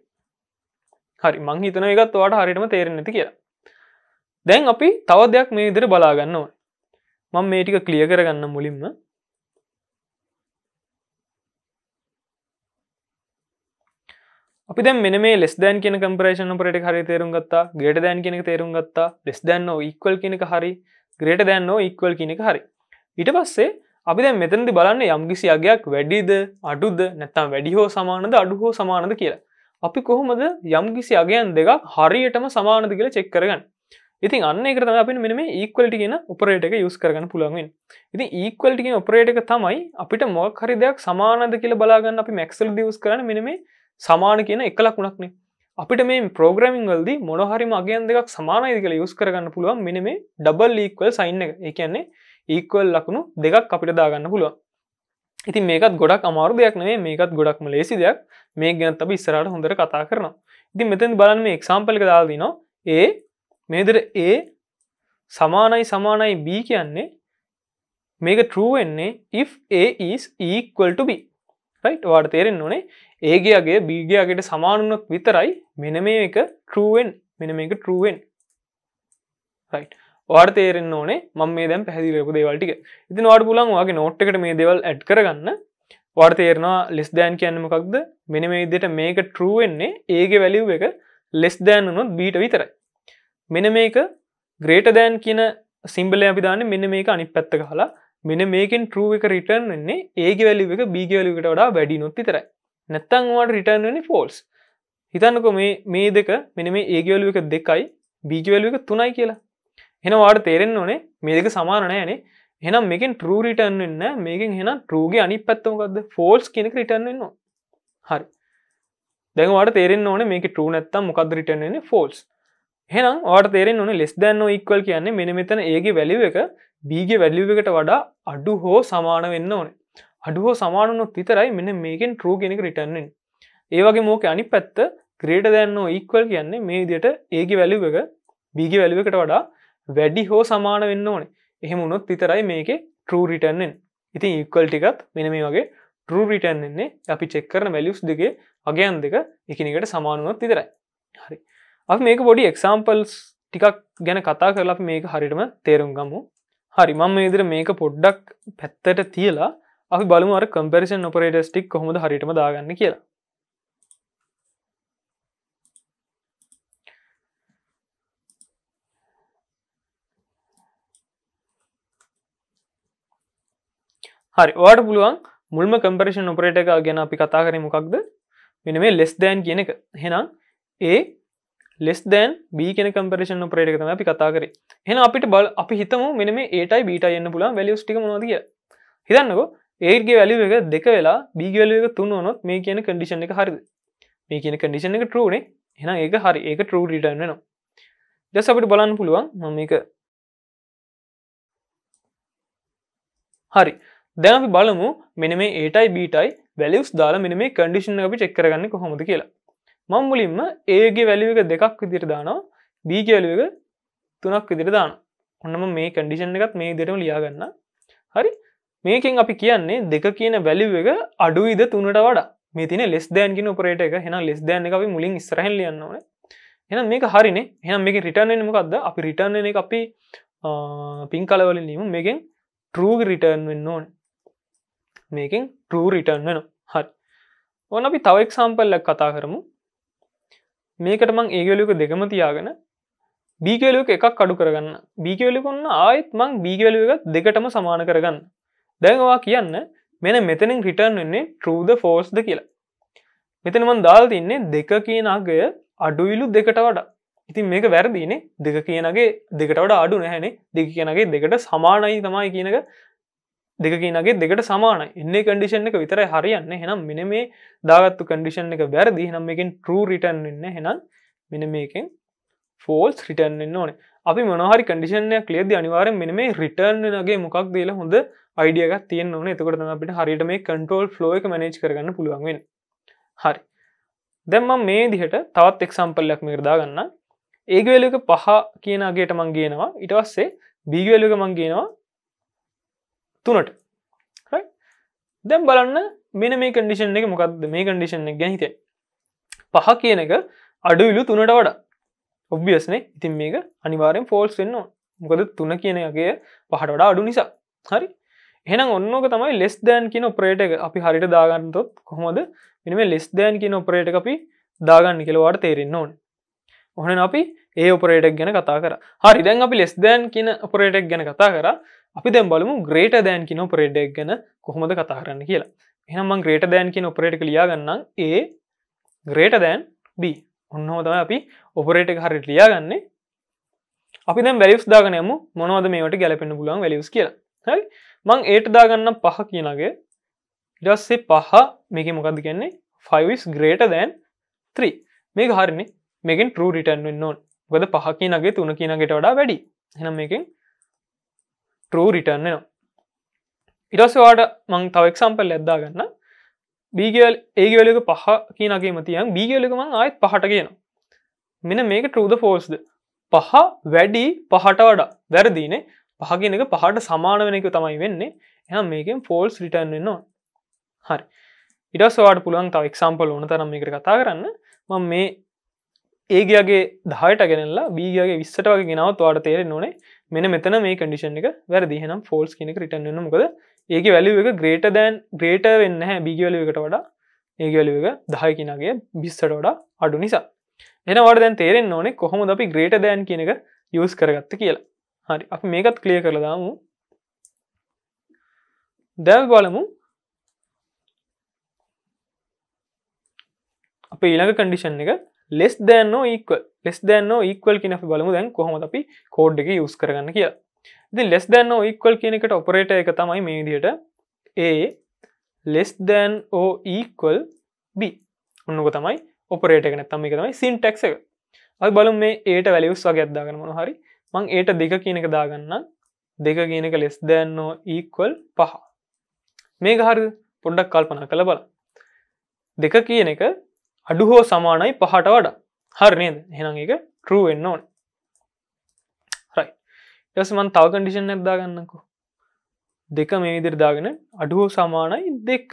හරි මං හිතන එකත් වාට හරිටම තේරෙන ඇති කියලා දැන් අපි තව දෙයක් මේ ඉදිර බලාගන්න ඕන මං මේ ටික කලිය කරගන්න මුලින්ම අපි දැ මෙ මේ ලෙස් දැන් කියන කම්පරේෂන පරට හරි තේරුම් ගත්තා ග්‍රට දැන් කියෙනෙක තේරුම් ගත්තා ලෙස් දැන්නෝ ඉක්වල් කෙනෙක හරි ග්‍රට දැන්නෝ ඉක්වල් කෙනෙක හරි ඉට පස්සේ අපි දැ මෙතනති බලන්න යම්කිසි අගයක් වැඩිද අඩුද නැත්තම් වැඩි හෝ සමානද අඩු හෝ සමානද කියලා. අපි කොහොමද යම්කිසි අගයන් දෙකක් හරියටම සමානද කියලා චෙක් කරගන්න. ඉතින් අන්න එකට තම අපි මෙම ඒක්වලටි කියෙන උපරේට එක යුස් කරගන්න පුළුවන් ඉති ඒක්වලටිකින් උපරේට එක තමයි අපිට මොක් හරි දෙයක් සමානද කියලා බලාගන්න අපි මැක්සල් දියස් කරන මෙනම සමාන කියන එකලක් වුණක්නේ අපිට මේ ප්‍රෝග්‍රමින් වල්ද මොනහරිම අගයන් දෙක් සමානයිදි කියලා යුස් කරගන්න පුළුවන් මෙනම ඩබල් ඒක්වල් සයින්න එක කියන්නේ ඊක්වල් ලකුණු දෙකක් අපිට දාගන්න පුළුව ඉති මේකත් ගොඩක් අමාරු දෙයක් නේ මේකත් ගොඩක්ම ලේසි දෙයක් මේ ගැන තබ ඉස්සරට හොඳර කතා කරන ඉතින් මෙතැන් බලන්න මේ එක්සාම්පලික දාල්දිනවා ඒ මේදර ඒ සමානයි සමානයි B කියන්නේ මේක ටරුවවෙන්නේ if A is equal to B right වාට තේරෙන් ඕනේ ඒගේගේ බීගයාගේට සමානුනක් විතරයි මෙන මේ එක ටරුවෙන් මෙන මේක ටරුවෙන් right වාට තේරෙන් ඕනේ ම මේ දැම් පැදිලපු දේවල්ටික ඉති වාට පුලන් වගේ නොට්කට මේ දෙවල් ඇඩ් කරගන්න වාට තේරෙනවා ලෙස් දෑන් කියන්නමකක්ද මෙන මේ දෙට මේක ටරුවෙන්නේ ඒගේ වැලිව් එක ලෙස් දෑන්නුත් බීට විතරයි මෙන මේක ග්‍රේට දෑන් කියන සිම්බල අපිදාන මෙන්න මේක අනි පැත්ත හලා මෙන මේකෙන් ටරුව එක රිටර්න් වෙන්නේ ඒගේ වැලි එක බීගවලිකට වඩා වැඩි නොත් විතරයි නැත්තංවාට රිටර්න් වෙන ෆෝල්ස් හිතන්නකො මේ මේ දෙක මෙන මේ ඒගවලු එක දෙකයි බීජවලු එක තුනයි කියලා හෙනවාට තේරෙන් ඕනේ මේක සමානනෑනේ හෙනම් මේකින් ටරූ රිටන් වෙන්න මේකින් හෙන ටරූගේ අනි පැත්තමකක්ද ෆෝල්ස් කෙනෙක රිටන්නවා හරි දැන්වාට තේරෙන් ඕන මේක ටරු නැත්තම් මොකද රිටන්නේ ෆෝල්ස් හෙනම් වාට තේරෙන් ඕන ලෙස් දැන්න ඉක්වල් කියන්නේ මෙන මෙතන ඒගේ වැලිව එක බීගේ වැලිවකට වඩා අඩු හෝ සමාන වෙන්න ඕනේ අඩු හෝ සමානනොත් විතරයි මෙන මේකෙන් ටරූ කෙනෙක රිටන්නෙන් ඒවගේ මෝක අනි පැත්ත ක්‍රේට දැන්නෝ ඉක්වල් කියන්නේ මේ දිට ඒගේ වැලිව එක බීගේ වැලිවකට වඩා වැඩි හෝ සමාන වෙන්න ඕනේ එහෙම උනොත් විතරයි මේක ටරරිටන්ෙන් ඉතින් ඉක්වල් ටිකත් මෙන මේ වගේ ටරරිටන් එන්නේ අපි චෙක් කරන වැලියස් දෙගේ අගයන් දෙක එකනිකට සමානුවත් විතරයි හරි අප මේක බොඩි එක්සාම්පල්ස් ටිකක් ගැන කතා කරලා මේක හරිටම තේරුම් ගමු හරි මං ඉදිර මේක පොඩ්ඩක් පැත්තට තියලා අපි බලමුවර කම්පරිසන් ඔපරේටස්ටික් කොහොමද හරිටම දාගන්න කියලා හරි වාට පුළුවන් මුල්ම කම්පරේෂන් ඔපරේට එක ගැන අපි කතා කර මොකක්ද මෙන මේ ලෙස් දෑන් කියන එක හෙනම් ඒ ලෙස් දෑන් බී කෙන කම්පරේෂන් ඔපරේට එක තම අපි කතා කරේ හෙන අපිට බල අපි හිතම මෙන මේ ඒටයි බීට එන්න පුලන් වැලියස් ටික නොදිය හිතන්නකෝ ඒගේ වැලිව එක දෙක වෙලා බීගවැලි එක තුන්න නොත් මේ කියන කඩිෂන් එක හරිද මේ කියන කඩිෂන් එක ටරූනේ හෙන ඒක හරි ඒක ටරූ රිටන්න වෙනවා දෙස අපිට බලන්න පුළුවන් මම එක හරි දැන් අපි බලමු මෙන මේ ඒටයි බීටයි වැලියස් දාලා මෙන මේ කඩිෂන් අපි චෙක්කරගන්න කොහොමද කියලා මං මුලින්ම ඒගේ වැලිවක දෙකක් විදිර දානවා බීගවැලිවක තුනක් විදිර දාන ඔන්නම මේ කඩිෂන් එකත් මේ දෙරම ලියාගන්න හරි මේකෙන් අපි කියන්නේ දෙක කියන වැලිවක අඩුයිද තුනට වඩා මේ තින ලෙස් දෑන්ගෙන උපරේට එක හෙන ලෙස් දෑන එක අපි මුලින් ඉස්රහල් ලියන්නවන එනම් මේක හරින එහම් මේක රිටර්ණය මොකක්ද අපි රිටර්ණ එක අපි පින් කලවලින් නීම මේකෙන් ටරූග රිටර්න් වෙන්න ඕනේ මේකින් ටරූ රිටන්න න හත් ඕන අපි තවයික් සම්පල්ලක් කතා කරමු මේකට මං ඒගලුක දෙකම තියාගෙන බීකලුක එකක් අඩු කරගන්න බීකවලිකුන්න ආයත් මං බීගලුව එකත් දෙකටම සමාන කරගන්න දැන්වා කියන්න මෙන මෙතනින් රිටර්න් වෙන්නේ ටරූද ෆෝස්ද කියලා මෙතනමන් දාල් තින්නේ දෙක කියනගය අඩුවිලු දෙකට වඩා ඉතින් මේක වැරදිනේ දෙක කියනගේ දෙකට වඩ අඩු නැහැනේ දෙක කියනගේ දෙකට සමානයි තමයි කියනක දෙකකිනගේ දෙකට සමාන එන්නේ කඩිෂන් එක විතරයි හරියන්න හෙනම් මෙන මේ දාගත්තු කඩිෂන් එක වැරදි නම් එකින් ටරූ රිටන් එන්න හෙනම් මෙන මේකෙන් ෆෝල්ස් රිටන් එන්න ඕන අපි මොනහරි කඩිෂනයක් ලේද අනිවාරෙන් මෙන මේ රිටර්න්නගේ මොකක් දේල හොඳ අයිඩියක තියන්න ඕන එතකට අපිට හරිට මේ කන්ටෝල් ෆ්ලෝ එක මනේජ් කරගන්න පුළුවන්ෙන් හරි දැම්ම මේ දිහට තවත් එක්සම්පල්ලයක් මිරදාගන්න ඒගවලක පහ කියනගේට මංගේනවා ඉටවස්සේ බීගවලක මංගේනවා තුනට දැම් බලන්න මෙන මේ කඩිෂන් එක මොකක්ද මේ කඩිෂන් එක ගැහිතේ පහ කියන එක අඩුවිලු තුනට වඩා ඔබ්බියස්නේ ඉතින් මේක අනිවාරෙන් ෆෝල්ස් වෙන්නවා මොකද තුන කියනගේ පහට වඩා අඩු නිසා හරි එහෙනම් ඔන්නෝක තමයි ලෙස් දෑන් කියන ප්‍රේට එක අපි හරිට දාගන්නතොත් කොහොමද මෙනිම ලෙස් දෑන් කියන ඔපරේට අපි දාගන්න කෙලවාට තේරෙන්න්න ඕන් ඔහන අපි ඒ ඔපරේටක් ගැන කතා කර හරි දැන් අපි ලෙස් දෑන් කියන ඔපරේටක් ගැන කතා කර අපි දැම් බලමු ග්‍රේට දෑන් කියන ඔපරේට් එක් ගැන කොහොමද කතා කරන්න කියලා එහමන් ග්‍රේට දෑන් කියන ඔපරේට ලියාගන්න ඒ ග්‍රේට දෑන් B ඔන්නහෝතම අපි ඔපරේට එක හරිට ලියාගන්නේ අපි දැ වැලිස් දාගනයම මොනවද මේට ගැලපෙන පුලුවන් වැලිස් කියලා හරි මං ඒට දාගන්න පහ කියනගේ ඉඩස්සේ පහ මේක මොකද කියන්නේ ෆයිවිස් ග්‍රේට දැන් ත්‍රී මේ හරිනි මේකින් ටරූ රිටන් වෙන්න ඕන් ගොද පහ කියනගේ තුන කියනගෙට වඩා වැඩි හෙනම් මේකින් ටරූ රිටර්න්න ඉරස්වාට මං තවක්සම්පල් ලැද්දා ගන්න බීගල් ඒගවලක පහ කියනගේ මතියන් බීගලකම ආයත් පහට කියන මෙන මේක ටරූද ෆෝස්ද පහ වැඩි පහට වඩා වැරදිනේ පහගෙන එක පහට සමාන වෙනක තමයි වෙන්නේ එහ මේකෙන් ෆෝල්ස් රිටර්න් වෙන්නවා හරි ඉඩස්වාට පුළුවන් තව එක්සම්පල් ඕන තරම් මේකට කතා කරන්න මං මේ ඒගේගේ දහයට ගෙනල්ලා බීගගේ විස්සට වගේ ගෙනවත් වාට තේරෙන් නොනේ මෙන මෙතන මේ කඩිෂන් එක වැරදි හෙනම් ෆෝල්ස් කෙනෙක රිටන් වන්න මොකද ඒක වැලිුව එක ග්‍රේට දෑන් ග්‍රේට වෙන්න හැ බිගවලුව එකට වඩා ඒක වැලිුව එක දහය කියෙනගේ බිස්සට වඩා අඩු නිසා එනවට දැන් තේරෙන් ඕනේ කොහොම අපි ග්‍රේට දෑන් කියනක යස් කරගත්ත කියලා හරි අප මේකත් කලිය කරලදාමු දැල් බලමු අප ඊළඟ කඩිෂන් එක ලෙස් දැන්න ඉක්ව ලෙස් දැන්න ඉක්වල් කියන බලමු දැන් කොහොම අපි කෝඩ් එක යස් කරගන්න කිය දි ලෙස් දැන්න ඉක්වල් කියන එකට ඔපරේට එක තමයි මේ දියට ඒ ලෙස් දැන් ඕ ඉක්වල් B ඔන්නක තමයි ඔපරේට එක නැත්තම් එක තමයි සින්ටෙක් එක අයි බලු මේ ඒට වැලියුස් වගේ අදදාගන්න මොන හරි මං ඒට දෙක කියනක දාගන්න දෙක කියනක ලෙස් දැන්නෝ ඉක්වල් පහ මේ ගහරි පොඩ්ඩක් කල්පනා කළ බල දෙක කියන එක අඩු හෝ සමානයි පහට වඩා හර නේද හෙන එක ටරූ වෙන්න ඕන රයි යසමන් තව කඩිෂන් නැක්දා ගන්නකු දෙක මේ විදිරිදාගෙන අඩුහෝ සමානයි දෙක්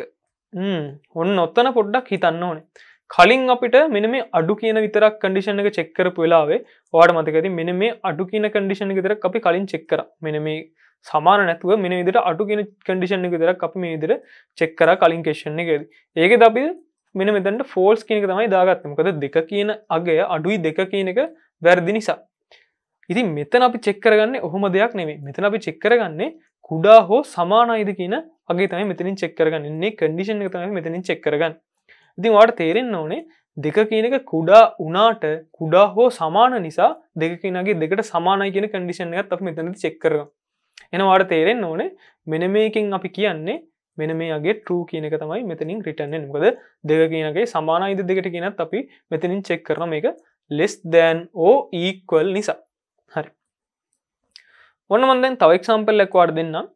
ඔන්න ඔත්තන පොඩ්ඩක් හිතන්න ඕනේ කලින් අපිට මෙන මේ අඩු කියන විතරක් කඩිෂණ එක චෙක්කරපු වෙලාවේ වාඩ මතකති මෙන මේ අඩු කියන කඩිෂණ විතර අපි කලින් චෙක්කර මෙන මේ සමාන නැතුව මෙන විදිට අඩු කියන කඩිෂණ විතරක් අපි මේ විදිර චෙක්කර කලින් කෙෂණ එකද ඒක දබිල් මෙන මෙතැට ෆෝල්ස් කියනක තමයි දාගත්තමකද දෙක කියන අගේ අඩුයි දෙක කියනක වැරදි නිසා ඉති මෙතන අපි චෙක්කරගන්න ඔහොම දෙයක් නෙමේ මෙතන අපි චෙක්කරගන්නේ කුඩා හෝ සමානයිද කියන අගේ තමයි මෙතනින් චෙක්කරගන්නන්නේ කඩිෂන් එක තමයි මෙතනින් චෙක්කරගන්න ඉතින් වාට තේරෙන්න්න ඕනේ දෙක කියනක කුඩා උනාට කුඩා හෝ සමාන නිසා දෙක කියනගේ දෙකට සමානයි කියන කඩිෂන් එකත් අප මෙතනති චෙක්කරග එනවාට තේරෙන්න්න ඕනේ මෙන මේකින් අපි කියන්නේ මෙන මේගේ ටරූ කියනක තමයි මෙතනින් රිටන්න මොකද දෙක කියනගේ සමාන ඉද දෙකට කියනත් අපි මෙතනින් චෙක් කරන එක ලෙස් දෑන් ඕ ඒක්වල් නිසා හරි ඔන්න මන්දැන් තවයික් සම්පල් ලැක්වාඩ දෙන්නම්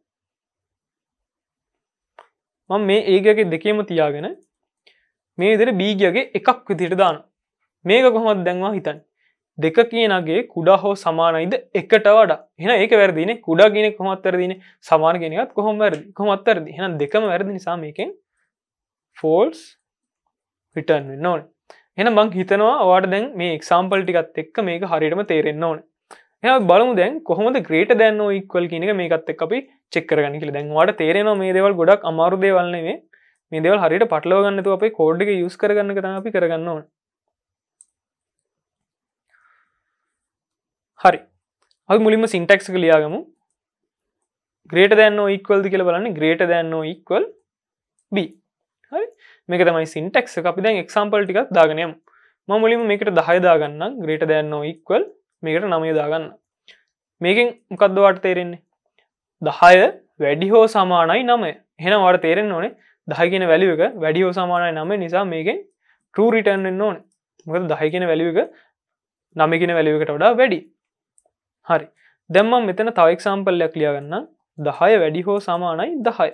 මං මේ ඒගගේ දෙකේම තියාගෙන මේ දෙර බීගගේ එකක් විදිට දාන මේක කොහොමත් දැන්වා හිතන් දෙක කියනගේ කුඩා හෝ සමානයිද එකට වඩා එන ඒක වැරදින කුඩා ගෙන කොමත්තරදින සමානගෙනත් කොහොම කොමත්තරදි හෙන දෙකම වැරදි නිසා මේකෙන් ෆෝල්ස් හිටන් වෙන්න ඕන එන මං හිතනවා අවාට දැන් මේ එක්සාම්පල් ටිකත් එක්ක මේක හරිටම තේරෙන්න්න ඕන එ බලමු දැන් කොහොමද ග්‍රේට දැන්න ඉක්වල් කියනක මේකත් එක් අපි චෙක්කරගන්න කියල දැන් වාට තේරෙනවා මේ දේවල් ගොඩක් අමාරුදේවල්න්නේ මේ දේවල් හරිට පටලෝගන්නතු අපේ කෝඩ්ඩික යුස් කරගන්න තම අපි කරගන්න ඕන හරි අපි මුලින්ම සිින්ටෙක්ස් කලියාගමු ග්‍රේට දැන්න ඉක්වල්ද කියල බලන්න ග්‍රේට දැන්න ඉක්වල් B හරි මේක තමයි සිින්ටෙක්ස් අපි දැන් එක්සම්පල් ටිකක් දාගනයම් ම මුලින්ම මේකට දහයදාගන්න ග්‍රේට දැන්න ඉක්වල් මේකට නමයදාගන්න මේකින් මොකක්දවාට තේරෙන්නේ දහය වැඩි හෝ සමානයි නමය හෙන වාට තේරෙන් ඕනේ දහගෙන වැලිව එක වැඩි හෝ සමානයි නම නිසා මේකෙන් ටූ රිටන්ෙන් ඕන මොකද දහයගෙන වැලිව එක නමගෙන වැලිවකට වඩා වැඩි හරි දැම්ම මෙතන තවයික් සාම්පල්ලයක් ලියගන්න දහය වැඩි හෝ සමානයි දහය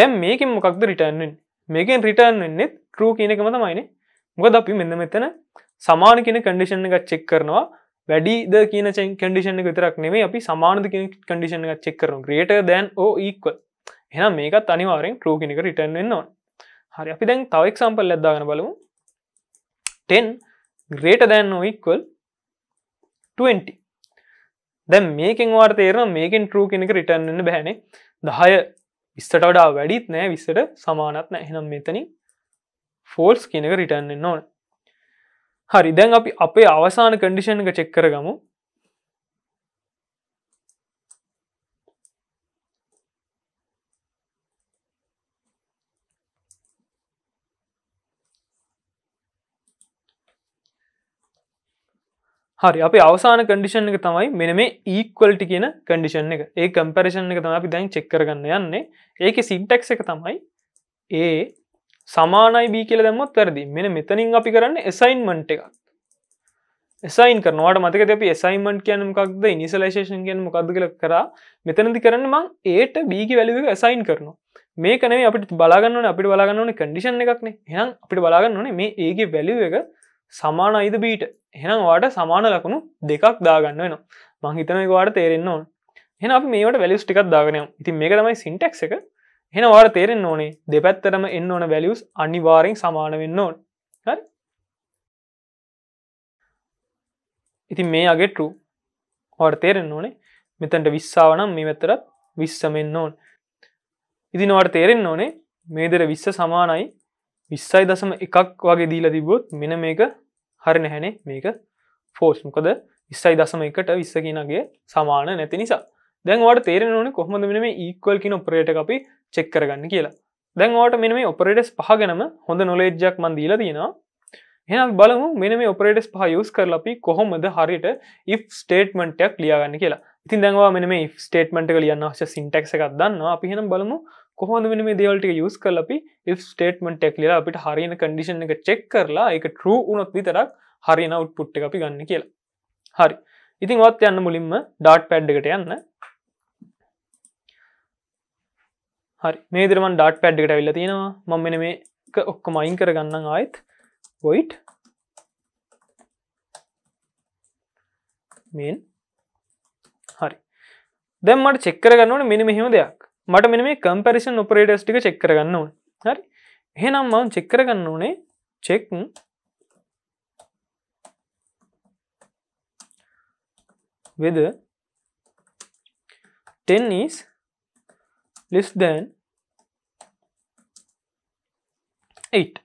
දැම් මේකින් මොකක්ද රිටර්න්ෙන් මේකෙන් රිටර්න් වෙන්නේ ටරූ කියනකම තමයින මොකද අපි මෙන්න මෙතන සමාන කියන කඩිෂණ එකක් චෙක් කරනවා වැඩිද කියන චෙන් කඩිෂණ එක විතරක් නෙමේ අපි සමානද කියන කඩිෂණ එකක් චෙක් කරන ග්‍රේට දැන් ඕ ඒක්ව එහෙනම් මේකත් අනිවාරෙන් ටරූ කෙනෙක රිටර්න් වෙන්න ඕන හරි අපි දැන් තවයික් සම්පල් ලැද්දාගන බලමු 10 greater than or equal 20 දැ මේකින් වාර් තේරන මේකින් ටරූ කෙනෙක රිටන්න බැහැන දහය විස්සට වඩා වැඩිත් නෑ විස්සට සමානත් නෑ හෙනම් මෙතනින් ෆෝල්ස් කෙනක රිටන්න ඕන හරි දැන් අපි අපේ අවසාන කඩිෂන් එක චෙක්කරගමු හරි අප අවසාන කඩිෂන් එක තමයි මෙන මේ ඒක්වල්ටි කියන කඩිෂන් එක ඒ කම්පරේෂන් එක තම අපි දැන් චෙක්කරගන්න යන්නේ ඒක සිට්ටක් එක තමයි ඒ සමානයි බී කියල දැම්මත් වැරදි මෙන මෙතනින් අපි කරන්න එසයින්මන්ට් එකක් එසයින් කරනවාට මතක අපි එසයිමන්ට් කියනමක්ද ඉනිසලේෂන් කියන මොකක්ද කල කරා මෙතනති කරන්න මං ඒට බීගි වැලික එසයින් කරනවා මේකනේ අපිට බලාගන්නන අපිට බලාගන්නන කඩිෂන් එකක්නේ හෙනම් අපිට බලාගන්නනේ මේ ඒගේ වැලිුව එක සමාන අයිද බීට හෙනම් වාට සමාන ලකුණු දෙකක් දාගන්න වෙන මංහිතනවාට තේරෙන්න්න ඕන හෙන අප මේට වැලිස් ටිකක් දාගනය ඉති මේක තමයි සිින්ටෙක් එක හෙන වාට තේරෙන් ඕනේ දෙපැත්තරම එන්න ඕන වැලියස් අනිවාරෙන් සමාන වෙන්න ඕන ඉති මේ අගෙටරු වාට තේරෙන් ඕනේ මෙතැන්ට විස්සාාවනම් මේ වැත්තරත් විස්සමෙන්න්න ඕන් ඉතිනවාට තේරෙන් ඕනේ මේදර විස්ස සමානයි විස්සයි දසම එකක් වගේ දීලා තිබොත් මෙන මේක හරි නැහැනේ මේක ෆෝස් මොකද විස්සයි දසම එකට විස්ස කියනගේ සමාන නැති නිසා දැන්වට තේරෙන ඕන කොහමද මෙ මේ ඒක්වල් කියන ඔපරේට අපි චෙක් කරගන්න කියලා දැන්වාට මෙ මේ ඔපරේටස් පහගෙනම හොඳ නොලේජ්ජක් මන් දීලා තියෙනවා එහෙනම් බලමු මෙන මේ ඔපරේටස් පහ යස් කරලපි කොහොමද හරිට ඉ ස්ටේට්මන්ටයක් ලියාගන්න කියලා ඉතින් දැන්වා මෙ මේ ස්ටේට්මට ලියන්න සිින්ටක්ක දන්නවා අපිහෙනම් බලමු කොහොද මෙ මේ දේවල්ට යස් කල අපි ස්ටේටමට ටෙක් ලා අපිට හරින කඩිෂන් එක චෙක් කරලා එක ටරූ උනොත් විතරක් හරින උට්පුට්ට අපි ගන්න කියලා හරි ඉතින් වත් යන්න මුලින්ම ඩාට් පැඩ්ඩකට යන්න හරි මේදරමන් ඩාට් පැඩ්ඩකට වෙල්ල තියෙනවා මම මෙන මේ ඔක්කො මයින් කරගන්න ආයත් පොයිට් මෙන් හරි දැම්මට චෙක්කර ගන්නවන මෙන මෙහෙම දෙයක් මට මෙ මේ කම්පරිසන් ඔපරේටස් ටික චෙක් කරගන්න ඕන හරි එහෙනම් මම චෙක් කරගන්න ඕනේ චෙක් වෙද 10 is less than 8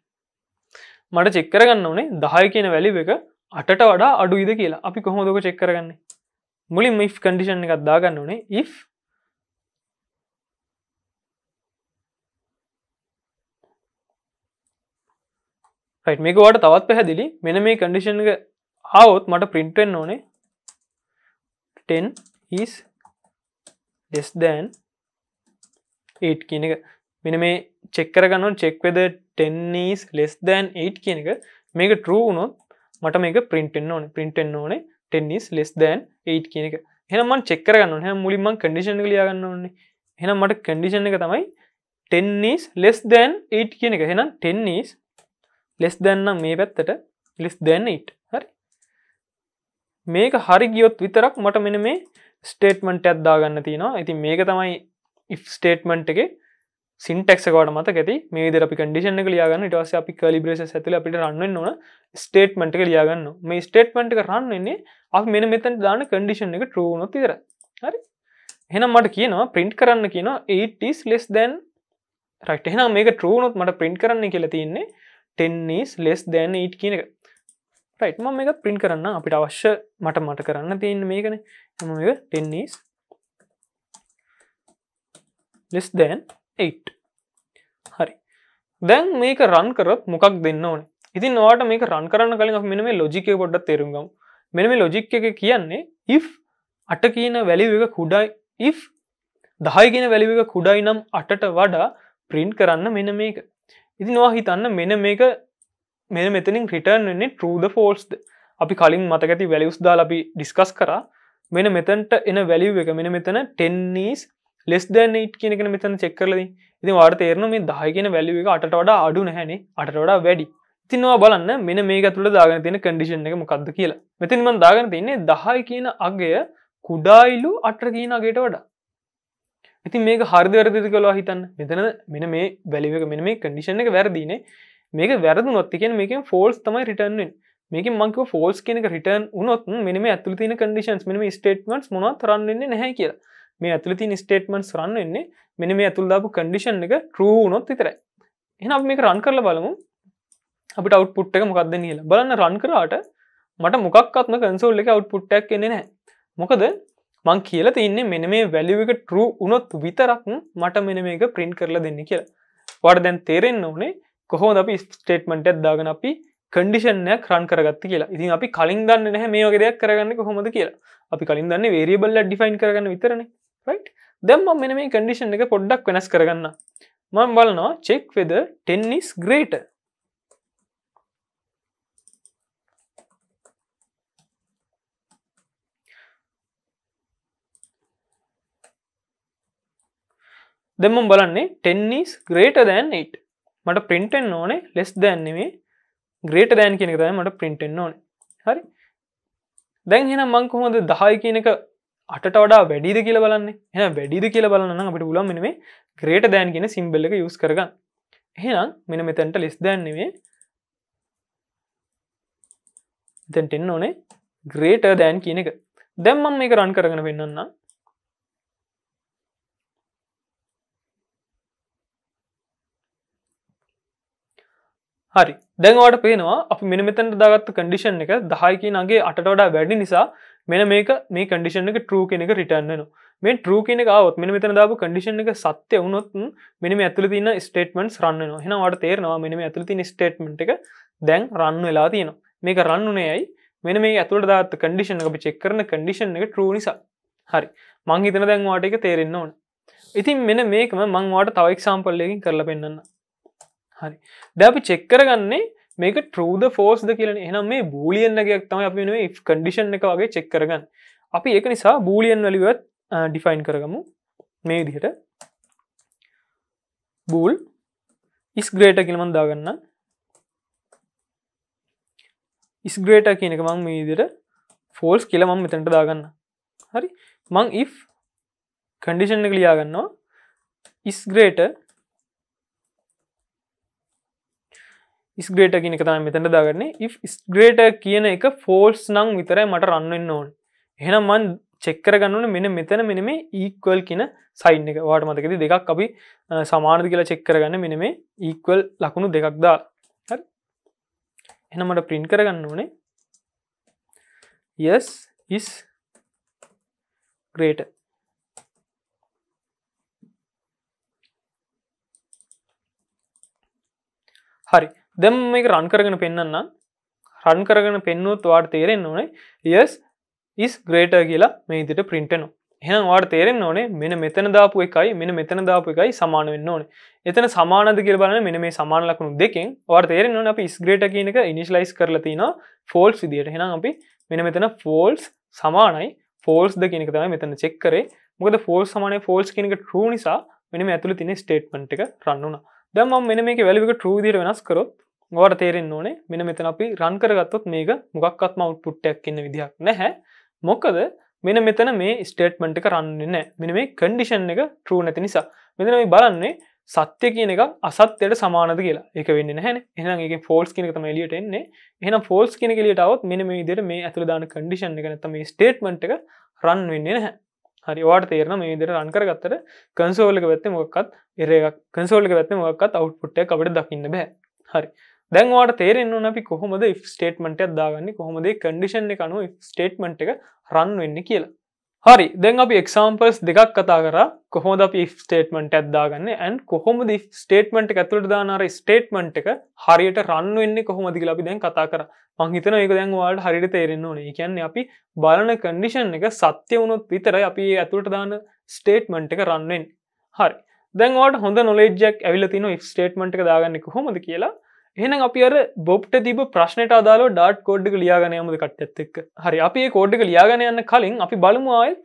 මට චෙක් කරගන්න ඕනේ දහය කියන වැලිව එක අටට වඩා අඩුයිද කියලා අපි කොහොමදක චෙක් කරගන්නේ මුලින් මිෆ් කඩිෂන් එකක් දාගන්න ඕනේ ඉෆ් රයිට් මේකවාට තවත් පැහැදිලි මෙන මේ කඩිෂන් ආවොත් මට පින්ටෙන් ඕනේ 10 is less than 8 කියන එක මෙන මේ චෙක් කරගන්න චෙක්වෙද 10 is less than 8 කියන එක මේක true වුණොත් මට මේක පින්ටෙන් ඕනේ පින්ටෙන් ඕනේ 10 is less than 8 කියන එක එහෙනම් මම චෙක් කරගන්න ඕනේ මුලින්ම මම කන්ඩිෂන් එක ලියා ගන්න ඕනේ එහෙනම් මට කන්ඩිෂන් එක තමයි 10 is less than 8 කියන එක එහෙනම් 10 is ලෙස් දැන්නම් මේ පැත්තට ලිස් දැන්න ඉට් හරි මේක හරි ගියොත් විතරක් මට මෙන මේ ස්ටේට්මන්ට ඇද්දා ගන්න තියෙනවා ඇති මේක තමයි ස්ටේට්මන්ට් එක සිින්ටෙක්කවට මත ඇති මේ දර අපි කඩිෂන ලියගන්න ටවාස අපි කලිබ්‍රේස ඇතුල අපිට රන්න ඕන ස්ටේට්මට එක ලියගන්න මේ ස්ටේට්මට එක රන්නන්නේ අප මෙන මෙතන් දාන කඩිෂන් එක ටරූුණු තිර හරි එහෙනම් මට කියනවා ප්‍රින්ට් කරන්න කියන 80 ලෙස් දැන් රට එහෙනම් මේක ටරූනොත් මට ප්‍රින්ට් කරන්න කියලා තියන්නේ ටෙන්නේස් ලෙස් දැන් ඊට කියන එක රයිට්ම එක පින් කරන්න අපිට අවශ්‍ය මට මට කරන්න තියන්න මේකන එම ටෙන්නේස් ලෙස් දැන් 8 හරි දැන් මේක රන් කරත් මොකක් දෙන්න ඕන ඉතින් වාට මේක රන් කරන්න කලින් මෙන මේ ලොජිකය පොඩ්ඩ තේරුම්ගම් මෙන මේ ලොජික් එක කියන්නේ ඉෆ් අට කියන වැලිව එක කුඩයි ඉෆ් දහයි කියෙන වැලිව එක කුඩයි නම් අටට වඩා ප්‍රින්් කරන්න මෙන මේක ඉතින් වා හිතන්න මෙන මේක මෙ මෙතනින් රිටර්න් වෙන්නේ ටරූද ෆෝල්ස්ද අපි කලින් මතකඇති වැලියස් දා ලබි ඩිස්කස් කර මෙන මෙතැන්ට එන වැලිව් එක මෙන මෙතන ටෙන්නස් ලෙස් දැනට කියනෙන මෙතන චෙක්කරලදී ඉති වාට තේරන මේ දායගෙන වැලිව එක අට වඩා අඩු නැහැනේ අට වඩා වැඩි තින්නවා බලන්න මෙන මේ තුළ දාගන තියෙන කඩිෂන් එක මොකක්ද කියලා මෙතින්ම දාගන තින්නේ දහයි කියන අගය කුඩායිලු අටර කියනගේට වඩා ඉතින් මේක හරිද වැරදිද කළවා හිතන්න මෙතන මෙන මේ වැලිවක මෙන මේ කඩිෂණ එක වැරදින මේක වැරදු නොත්තිකෙන් මේක ෆෝල්ස් තමයි රිටන්ෙන් මේක මංක ෆෝල්ස් කෙනෙක රිටන් උනොත් මෙනම ඇතුල තින කඩිෂන්ස් මෙම ස්ටේටමන්ස් මොන තරන්න්නේ නැහැ කියලා මේ ඇතුල තින් ස්ටේටමන්ස් රන්න එන්නේ මෙන මේ ඇතුල්දාපු කඩිෂන් එක ටරූනොත් විතරයි එහෙනම් මේක රන් කරලා බලමු අපිට අවට්පුට් එක මොකක්ද කියලා බලන්න රන් කරාට මට මොකක්ත්ම කන්සෝල් එක අවට්පුට්ටක් එන්නේ නැහැ මොකද මං කියල තින්නේ මෙන මේ වැලිව එක ටරු උනොත් විතරක් මට මෙන මේක ප්‍රින්් කරලා දෙන්න කියලා වඩ දැන් තේරෙන්න්න ඕනේ කොහෝ අපි ස්ටේට්මට ඇත්දාගෙන අපි කඩිෂනයක් රන් කරගත් කියලා ඉතින් අපි කලින් දන්න නැහ මේ වගේ දෙයක් කරගන්න කොහොමද කියලා අපි කලින් දන්න වේරියබල්ල ඩිෆයින් කරගන්න විතරන රයි් දැම්ම මෙන මේ කඩිෂන් එක පොඩ්ඩක් වෙනස් කරගන්න මං බලනවා චෙක් වෙද ටෙන්නිස් ග්‍රේට දෙම බලන්නේ ටෙන්නිස් ග්‍රේට දැන් 8 මට පින්ටෙන් ඕනේ ලෙස් දැන්නෙමේ ග්‍රේට දැන් කෙනෙක තයි මට පින්ටෙන් ඕන හරි දැන් හෙන මං කොහොමද දහය කියනක අට වඩා වැඩිද කියල බලන්නේ එන වැඩිද කියල බලන්න අපට උලම් මෙනේ ග්‍රේට දෑන් කියෙන සිම්බල්ල එක යුස් කරගන්න එහෙනම් මෙන මෙතැන්ට ලෙස් දැන්නෙවේ තැන්ටෙන් ඕනේ ග්‍රේට දෑන් කියන එක දැම්මම් මේ කරන් කරගෙන පෙන්න්නම් හරි දැන්වාට පේනවා අප මිනිමතන්ට දාගත්ත කඩිෂන් එක දහයිකි නගේ අටඩා වැඩි නිසා මෙන මේක මේ කඩිෂන් එක ටරූ කෙනෙක රිටන්න්නන මේ ටරූ කෙනෙක වත් මෙ මෙතන දාපු කඩිෂන් එක සත්‍ය වුණොත් මෙනිම ඇතුල තින ස්ටේටමන්ස් රන්න හෙනවාට තේරනවා මෙනිම ඇතුල තින ස්ටේට්මට එක දැන් රන්න වෙලා තියෙන මේක රන්නුනේ ඇයි මෙන මේ ඇතුළ දාත් කඩිෂන් අපි චෙක්කරන කඩිෂන් එක ටරූ නිසා හරි මංහිතන දැන්වාට එක තේරෙන්න්න ඕන ඉතින් මෙන මේකම මංවාට තවයික්සාම්පල්ලයකින් කරලා පෙන්න්න හරි ද අපි චෙක්කරගන්නේ මේක ටරද ෆෝස්ද කියන එනම් මේ බූලියන්නගයක් තම අපි මේ කඩිෂන් එක වගේ චෙක් කරගන්න අපි ඒක නිසා බූලියන් වලිවත් ඩිෆයින් කරගමු මේ දිහට බූල් ඉස් ග්‍රේට කිලමන් දාගන්න ඉස් ග්‍රේට කියන එක මං මේදිර ෆෝල්ස් කියල මං මෙතැන්ට දාගන්න හරි මං ඉ කඩිෂන් එක ලියාගන්නවා ඉස් ග්‍රේට ස්ග්‍රේට කියන කතම මෙතැට දාගන්නේ ස්ග්‍රේට කියන එක ෆෝල්ස් නං විතරයි මට රන්නන්න ඕන් එහෙනම් මන් චෙක්කර ගන්නන මෙන මෙතන මෙන මේ ඒක්වල් කියන සයින් එක වාට මතකද දෙකක් අපි සමානද කියලා චෙක්කර ගන්න මෙන මේ ඒක්වල් ලකුණු දෙකක් දා එනමට පින් කරගන්න ඕනේ yes is greater හරි දෙම් මේක රන් කරගෙන පෙන්න්න රන් කරගෙන පෙන්නුත් වාට තේරෙන් ඕනේ යස් ඉස් ග්‍රේට කියලා මේතිට පින්ටනු එහෙනම් වාට තේරෙන් ඕනේ මෙන මෙතන දාපු එකයි මෙන මෙතන දාපු එකයි සමාන වෙන්න ඕනේ එතන සමානද කියලබන මෙන මේ සමාන ලකුණු දෙකින් වාට තේරෙන් ඕන අපි ස්ග්‍රේට කියනක ඉනිශලයිස් කරලතින ෆෝල්ස් විදියට හෙනම් අපි මෙන මෙතන ෆෝල්ස් සමානයි ෆෝල්ස් ද කියනක තමයි මෙතන චෙක්කරේ මොකද ෆෝල් සමානය ෆෝල්ස් කියනක ටූ නිසා මෙනම ඇතුළ තින ස්ටේට්මට එක රන්නුනා දම මෙන මේ වැලික ටරූදිර වෙනස් කරොත් වට තේරෙන් ඕනේ මෙන මෙතන අපි රන් කරගත්තොත් මේක මොකක්ත්ම උට්පුට්ටයක් ඉන්න විදිහක් නැහැ මොකද මෙන මෙතන මේ ස්ටේට්මට කරන්නන්න මෙන මේ කන්ඩිෂන් එක ටරූ නැති නිසා මෙතන මේ බලන්නේ සත්‍ය කියන එක අසත්‍යයට සමානද කියලා එක වෙන්න නැහැ එහනම් එක ෆෝල්ස් කියනක තම එලියට එන්නේ එහෙනම් ෆෝල්ස් කියන කෙලියටවත් මෙන මේ විදිහට මේ ඇතුළ දාන කන්ඩිෂන් එක නැත්නම් මේ ස්ටේට්මන්ට් එක රන් වෙන්නේ නැහැ හරිවාට තේරන මේ විදිර රන්කර ගත්තර කන්සෝල්ලක වෙත්ත මොකත් එරක් කන්සෝල්ලක වෙත්ත මොකත් අවට්පුට්ට අපට දකින්න බෑ හරි දැන්වාට තේරෙන්න්න අපි කොහොමද ස්ටේටමට අදාගන්න කොහොමද කඩිෂන් එකනුව ස්ටේටමට එක රන් වෙන්න කියලා හරි දෙන් අපි එක්සාම්පර්ස් දෙකක් කතා කර කොහොද අපි ස්ටේට්මට ඇත්දාගන්න ඇන් කොහොමද ස්ටේට්මට ඇතුළට දානර ස්ටේට්මට එක හරියට රන්න වෙන්නේ කොහොමදි ලබි දැන් කතා කර මංහිතන එක දැන් වාට හරිට තේරෙන්න්න ඕනේ කියන්නේ අපි බලන කන්ඩිෂන් එක සත්‍ය වුණොත් විතර අපි ඇතුළට දාන ස්ටේට්මට එක රන්නෙන් හරි දැන්වාට හොඳ නොලේජක් ඇවිල තින ස්ටේට්මට එක දාගන්නෙ කොහොමද කියලා එහෙනම් අපි අර බොප්ට තිබ ප්‍රශ්නයට අදාල ඩාට් කෝඩ්ඩක ලියාගෙන යමුද කට්ට එක්ක හරි අපි කෝඩ්ඩක ලියාගෙන යන්න කලින් අපි බලමු ආයෙත්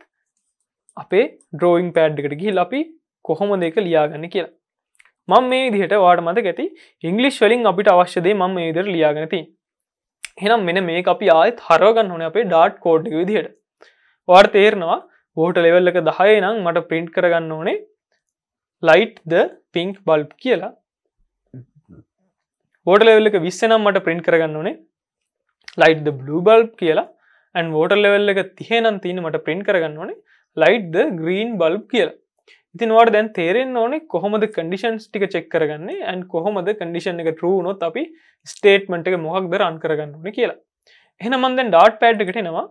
අපේ ඩ්‍රෝයිං පෑඩ්ඩකට ගිහි අපි කොහොම දෙක ලියාගන්න කියලා මං මේ දිහට වාඩ මත ඇති ඉංගලිස් වලින් අපිට අවශ්‍යදේ මං ඒදර ලියාගෙනති එහෙනම් මෙන මේ අපි ආයත් හරෝගන්න ඕන අපේ ඩාට් කෝඩ්ඩක විදිහට වාර් තේරනවා ෝට ලෙවල්ලක දහය නම් මට ප්‍රින්ට් කරගන්න ඕනේ ලයිට් ද පිංක් බල්ප් කියලා වෝට ලෙවල්ලක විස්සනම් මට ප්‍රින්් කරගන්න ඕනේ ලයිට් බ්ලූ බල්බ් කියලා ඇන් වෝටර් ලෙවල් එක තිහෙනන් තියන මට ප්‍රින්් කරගන්න ඕනේ ලයිට් ග්‍රීන් බල්බ් කියලා ඉතින් වාට දැන් තේරෙන් ඕනේ කොහොමද කඩිෂන්ස් ටික චෙක් කරගන්නේ ඇන් කොහොමද කඩිෂන් එක ටරූනොත් අපි ස්ටේට්මට එක මොහක් දර අන් කරගන්න ඕන කියලා එහෙනමන්දැන් ඩාට් පෑඩ් එකට එනවා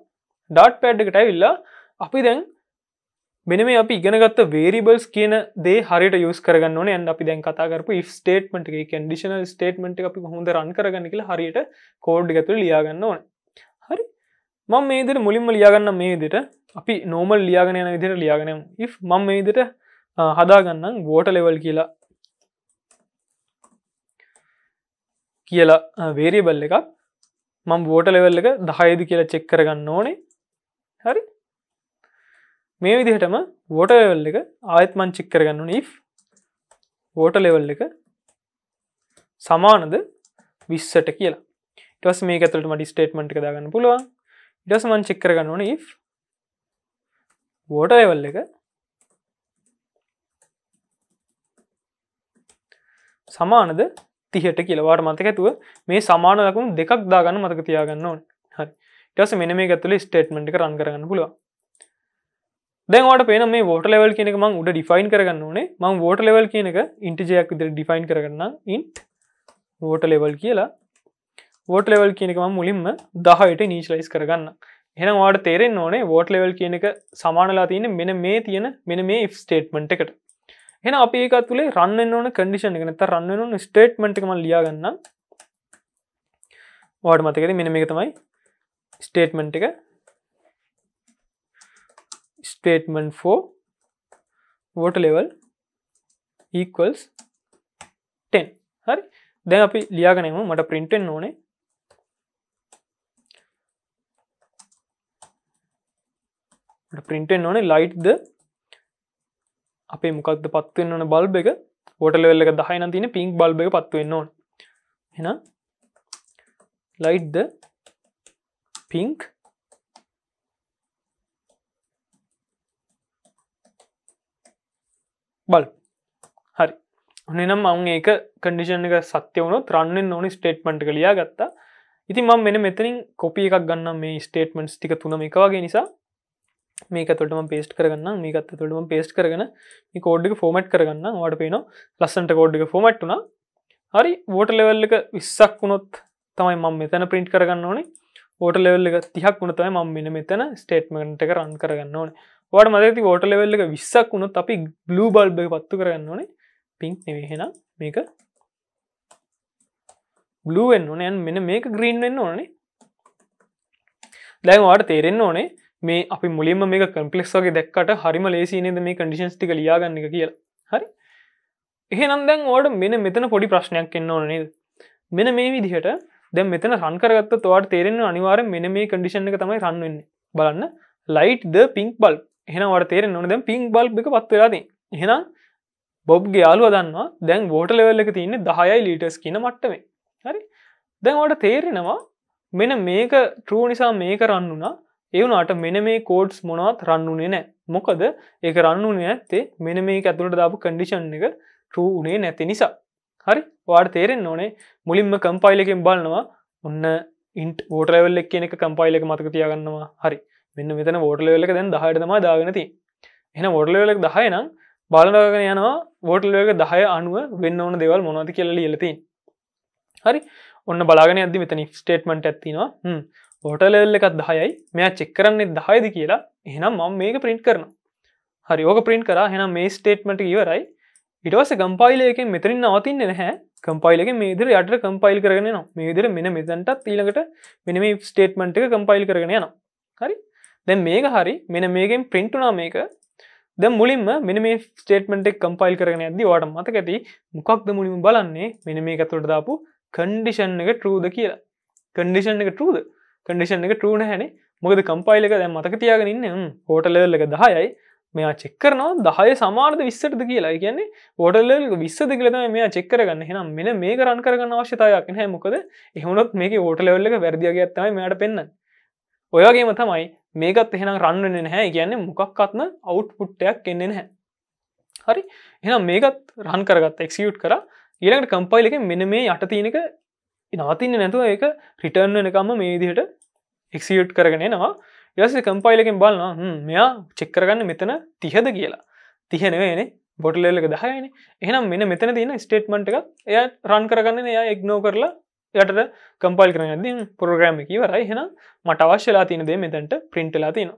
ඩාට් පෑඩ් එකට ඇවිල්ලා අපි දැන් මෙන මේ අපි ඉගෙනගත්ත වේරිබල්ස් කියන දේ හරිට යස් කරගන්න න අපි දැන් කතාකරපු ස්ටේට්මට එක කඩිෂනල් ස්ටේට්මට අපි හොඳ රන් කරගන්න කියල හරියට කෝඩ් ගතු ලියාගන්න ඕන හරි මං මේදර මුලින්ම ලියාගන්න මේදට අපි නෝමල් ලියාගෙන යන විදිර ලියාගෙනම් ඉ මං මේදට හදාගන්නම් වෝට ලෙවල් කියලා කියලා වේරියබල් එකක් මං වෝට ලෙවල් එක දහයද කියලා චෙක් කරගන්න ඕනේ හරි මේ විදිහටම වෝට ලෙවල් එක ආයත් මං චික් කරගන්න නී වෝට ලෙවල් එක සමානද විස්සට කියලා ටස් මේ ඇතුලට මඩි ස්ටේට්මට් දාගන්න පුළුවන් ඉඩස මං චික් කරගන්න ඕන වෝට ලෙවල් එක සමානද තිහට කියලවාට මතක ඇතුව මේ සමාන ලකුණු දෙකක් දාගන්න මතක තියාගන්න ඕන හරි ටස මෙන මේ ඇතුල ස්ටේට්මට් කරන් කරන්න පුළුවන් දැන්වාට පේන මේ ෝට ලෙවල් කියෙනෙක මං උඩ ඩිෆයින් කරගන්න ඕනේ මං ෝට ලෙවල් කියන එක ඉන්ටජයක් විදිර ඩිෆයින් කරගන්න ඉන්ට් ෝට ලෙවල් කියලා ෝට ලෙවල් කියනක මුලින්ම දහයට නීශ්ලයිස් කරගන්න එහෙනම් වාට තේරෙන් ඕනේ ෝට ලෙවල් කියන එක සමානලා තියන මෙන මේ තියෙන මෙන මේ ස්ටේට්මට එකට එන අප ඒක තුළේ රන්න ඕන කඩිෂන් එක නත රන්න ඕන ස්ටේට්මටම ලියාගන්න වාඩ මතකද මෙන මේ තමයි ස්ටේට්මට් එක statement 4 water level equals 10 හරි දැන් අපි ලියාගෙනම මට printෙන් ඕනේ printෙන් ඕනේ ලයිට්ද අපේ මොකක්ද පත්වෙන් ඕන බල්බ එක ෝට ලෙවල්ල එක දහයින තින පිංක් බල්බ එක පත්වවෙන්න ඕන එන ලයිට්ද පිංක් බල් හරි හනම් මං ඒක කඩිෂන් එක සත්‍යවන තරන්නෙන් ඕනි ස්ටේට්මට් කලියා ගත්තා ඉති මං මෙන මෙතනින් කොපිය එකක් ගන්න මේ ස්ටේට්මන්ස් ටික තුනම එකවාගේ නිසා මේක තොටම පේස්ට කරගන්න මේකත් තොටම පේස්ට කරගන කෝඩ්ඩික ෆෝමට් කරගන්න වට පේන ලස්සන්ට කෝඩ්ඩික ෆෝමට් වුණ හරි වෝට ලෙවල් එක විස්සක් වුණොත් තමයි මං මෙතන පින්ට් කරගන්න ඕනේ ෝට ලෙවල් එක තිහක් වුණතයි ම මෙන මෙතන ස්ටේට්මට එක රන් කරගන්න ඕනේ වට මදති ෝට ලෙවල්ල එක විස්සක් වුණොත් අපි ගලූ බල්බ පත්තු කරන්න ඕනේ පිංක් නෙවහෙනම් මේක ගලුවෙන් ඕන ඇන් මෙන මේක ග්‍රීන් වෙන්න ඕනේ දැන් වාට තේරෙන්න්න ඕනේ මේ අපි මුලින්ම මේ කම්පලෙක්ස් වගේ දැක්කට හරිම ලේසිනේද මේ කඩිෂන්ස් ටික ලියාගන්න එක කියලා හරි එහෙනම් දැන් ඕට මෙන මෙතන පොඩි ප්‍රශ්නයක් එන්න ඕන නේද මෙන මේ විදිහට දැ මෙතන රන්කරගත්ත තුවාට තේරෙන අනිවාර මෙන මේ කඩිෂන් එක තමයි රන්වෙන්න බලන්න ලයිට් ද පිංක් බල්ප හෙනවට තේර නොන දැ පිං බල්් එක පත්වෙලාදී එහෙනම් බොබ් ගයාලුව දන්නවා දැන් බෝට ලෙවල්ල එක තියන්න දහයයි ලීටස් කියන මට්ටමේ හරි දැන්වට තේරෙනවා මෙන මේක ට්‍රූ නිසා මේක රන්නුනා ඒවුනාට මෙන මේ කෝඩ්ස් මොනවත් රන්නුනේ නෑ මොකද ඒක රන්නුනේ ඇත්තේ මෙන මේ ඇතුළට දාපු කඩිෂන් එක ට්‍රූ උනේ නැති නිසා හරි වාට තේරෙන් ඕනේ මුලින්ම කම්පයිලකෙන් බලනවා ඔන්න ඉන්ට ෝටරවල්ලක් කියන එක කම්පයිල එක මතක තියාගන්නවා හරි මෙන්න මෙතන ෝටලවෙල්ලක දැන් දහයට තමා දාගෙනති එන ෝටලවෙලක් දහය නම් බලඩගෙන යනවා වෝටලක දහය අනුව වෙන්න ඕන දෙවල් මොනති කෙල්ල එලති හරි ඔන්න බලාගෙන ඇදදි මෙතනි ස්ටේට්මට ඇත්තිවා හෝටලෙල්ල එකත් දහයයි මෙයා චෙක් කරන්නේ දහයද කියලා එහෙනම් මම මේක ප්‍රින්ට් කරන හරි ඕක ප්‍රින්ට් කර හෙනම් මේ ස්ටේට්මට ඉවරයි ඉටවස ගම්පයිලයකෙන් මෙතරින් නවතින්න නැහැ කම්පයිලක මේදර යට කම්පයිල් කරගෙන නවා මේදර මෙන මෙතැන්ටත් ඊලකට මෙනම ස්ටේට්මට එක කම්පයිල් කරගෙන නවා හරි දැන් මේක හරි මෙන මේකෙන් ප්‍රින්ටුනා මේක ද මුලින්ම මෙන මේ ස්ටේටමෙන්ටෙක් කම්පයිල් කරන ඇද වාට මතක ඇති මොකක්ද මුලිම බලන්නේ මෙන මේ ඇතුළට දාපු කන්ඩිෂන් එක ටරූද කියලා කන්ඩිෂන් එක ටරූද කන්ඩිෂන් එක ටරූන හැනේ මොකද කම්පයිල් එක දැ මතක තියාගෙනන්න හෝටලල්ල එක දහයයි මෙයා චෙක්කරනවා දහය සමාර්ධ විස්සටද කියලා කියන්නේ ෝටල්ල විස්සද කියලතම මෙයා චෙක්කරගන්න හෙනම් මෙන මේ කරන් කරගන්න අවශ්‍යතාවයක් නැහැ මොකද එහුණොත් මේ ෝටලවල්ල වැරදිගේ ඇත්තම මට පෙන්න්න ඔයාගේම තමයි මේකත් එහෙනම් රන්වෙන නැහැ කියන්නේ මොකක්ත්න අවුට්පුට්ටයක් එන්නේ නැහැ හරි එනම් මේකත් රන් කරගත් එක්සිියුට් කර ඊළඟට කම්පයිල් එක මෙන මේ යට තියනක නවතින්න නැතුව ඒක රිටර්න් වනකම්ම මේ විදිහට එක්සිියුට් කරගෙන නවා ඉරස කම්පයිලකින් බලන්න මෙයා චෙක්කරගන්න මෙතන තිහද කියලා තිහෙනවේන බොටලල්ලක දහයන එහනම් මෙන මෙතන තින ස්ටේට්මට එකක් එය රන් කරගන්න එයා එක්නෝ කරලා යට කම්පල් කරන ඇති පොග්‍රම කිවරයි හෙන මට අවශ්‍යලා තියනදේ මෙතැන්ට පින්ටලා තියෙන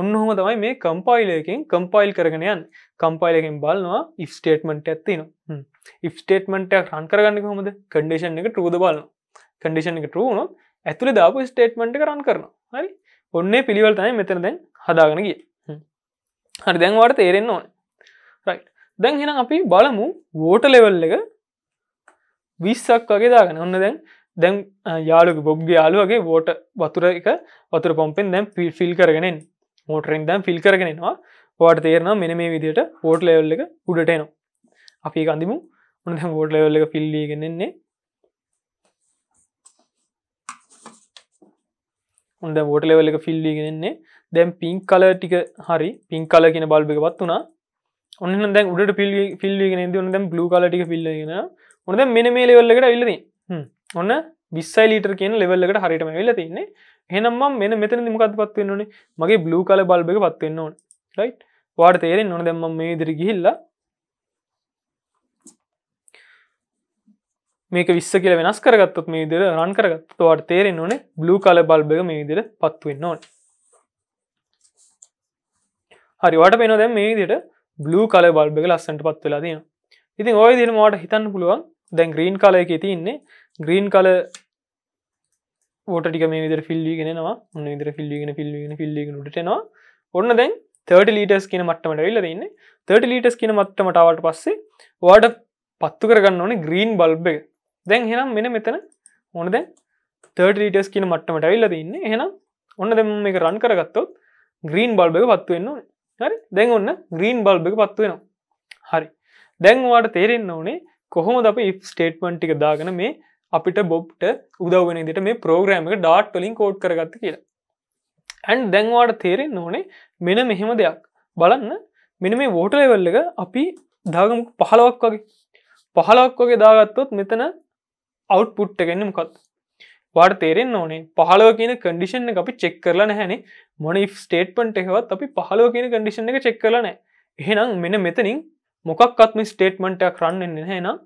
ඔන්නහොම තමයි මේ කම්පයිලයකින් කම්පයිල් කරගෙනයන් කම්පයිලකින් බලනවා ඉෆ් ස්ටේට්මට ඇත්තින ඉස්ටේට්මටයක් රන් කරගන්න හොමද කඩිෂන් එක ටරූද බලන කඩිෂන් එක ටරුණු ඇතුළ දාපු ස්ටේට්මට කරන් කරන හරි ඔන්නේ පිළිවල් තනයි මෙතන දැන් හදාගෙන ගිය හරි දැන්වාට තේරෙන්න්න ඕන රයි් දැන් හෙන අපි බලමු වෝට ලෙවල් එක විස්සක් වගේ දාගෙන ඔන්න දැන් දැන් යාලු බොබ්ගේ යාලුවගේ වෝට වතුර එක වතුර පොම්පෙන් දැම් පිල් ෆිල් කරගෙනෙන් මෝටරෙන් දැම් ෆිල් කරගෙනවා වාට තේරනවා මෙන මේ විදියට පෝට් ලෙවල් එක උඩට එනවා අපි කඳමු උන ෝට් ලෙවල් එක ෆිල්ලිගෙනෙන්නේ උන්ද ෝට ලෙවල් එක ෆිල්ලිගෙනෙන්නේ දැම් පින් කල ටික හරි පින් කල කියෙන බල්බ එක පත් වනා ඔන්න දැන් උඩට පිල් ිල්ලිගෙන ද ොන දැම් බ්ලු කලටික පිල්ලගෙන ඕොද මෙන මේ ලෙවල්ලකට ඉල්ලදී ඔන්න විස්සයි ලීටර් කියන ලෙවල්ලකට හරිටම වෙලා තින්නේ හෙනම් මෙන මෙතන දිමකත් පත්වන්න ඕනේ මගේ බ්ලූ කල බල්බක පත්වන්න ඕන රයි් වාට තේරෙන් නොන දැම්ම මේ දිරි ගිහිල්ලා මේක විස්ස කියල වෙනස් කරගත්තොත් මේ දිර රන් කරගත්තුවාට තේරෙන් ඕනේ බ්ලූ කල බල්බක මේ දිර පත්වන්න ඕන හරිවාට පෙන දැම් මේ දිට බ්ලූ කල බල්බක ලස්සට පත් වෙලා තියෙනවා ඉතින් ඔය දින මට හිතන්න පුළුවන් දැන් ග්‍රීන් කාලය එක තින්නේ ග්‍රීන් කල ෝටික මේ විදර ෆිල්ලිගෙනවා උන්න විදර ෆිල්ලිගෙන ෆිල්ලිගෙන ෆිල්ලිගෙන ටනවා ඔන්න දැන් 30 ලීටස් කියන මට්ටමට විල්ල දෙන්න 30 ලීටස් කියන මට්ටමටාවට පස්සේ වාට පත්තු කරගන්න ඕනේ ග්‍රීන් බල්බ දැන් හෙනම් මෙන මෙතන ඕන දැන් 30 ලීටස් කියන මට්ටමට ඇවිල්ල දෙන්න හෙනම් ඔන්න දෙම මේ රන් කරගත්තොත් ග්‍රීන් බල්බ පත්තුවෙන්න හරි දැන් ඔන්න ග්‍රීන් බල්බ පත්තුවෙනවා හරි දැන්වාට තේරෙන්න්න ඕනේ කොහොම අප ස්ටේට්මන්ටික දාගෙන මේ අපිට බොබ්ට උදවෙන දිට මේ ප්‍රෝග්‍රෑම එක ඩාට් වලින් කෝඩ් කරගත්ත කියලා ඇන් දැන්වාට තේරෙන් ඕනේ මෙන මෙහෙම දෙයක් බලන්න මෙන මේ වෝටලෙවල්ල එක අපි දාගම පහලවක් වගේ පහලක් වගේ දාගත්තොත් මෙතන අවට්පුට්ට ගන්නම් කත් වාට තේරෙන් ඕනේ පහලව කියන කඩිෂන් අපි චෙක් කරලා නැහැනේ මොන ස්ටේට්පන්ට එකවත් අපි පහලව කියන කඩිෂන් එක චෙක් කරලනෑ එහෙනම් මෙන මෙතනින් මොකක්ත් මේ ස්ටේට්මන්ටයක් කරන්නන්නේ හැනම්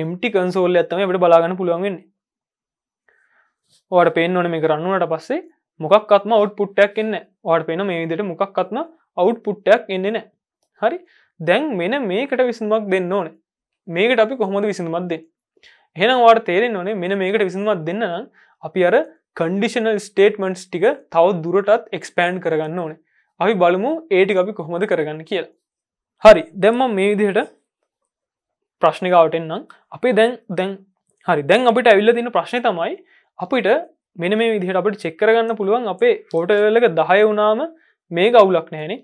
එම්ටි කන්සෝල් ඇත්තම එට බලාගන්න පුළුවන්ගන්නේ ඕට පේෙන් ඕන මේ කරන්නට පස්සේ මොකක්ත්ම අවට් පුට්ටයක් එන්න ඕට පේන මේ විදිට මොකක්ත්ම අවට් පුට්ටයක් එන්නේ නෑ හරි දැන් මෙන මේකට විසඳමක් දෙන්න ඕන මේකට අපි කොහොමද විසඳමත් දෙ එහෙනම් වාට තේරෙන් ඕනේ මෙන මේකට විසඳමත් දෙන්න නම් අපි අර කන්ඩිෂනල් ස්ටේටමන්ස් ටික තව දුරටත් එක්ස්පෑන්් කරගන්න ඕනේ අපි බලමු ඒටි අපි කොහොමද කරගන්න කියලා හරි දෙම්ම මේ විදිහට ප්‍රශ්නිකාවටෙන්නම් අපේ දැන් දැන් හරි දැන් අපිට ඇවිල්ල තින ප්‍රශ්නය තමයි අපිට මෙන මේ විදිහට අපට චෙක්කරගන්න පුළුවන් අපේ පෝටලක දහය වුණාම මේ ගවුලක් නෑනේ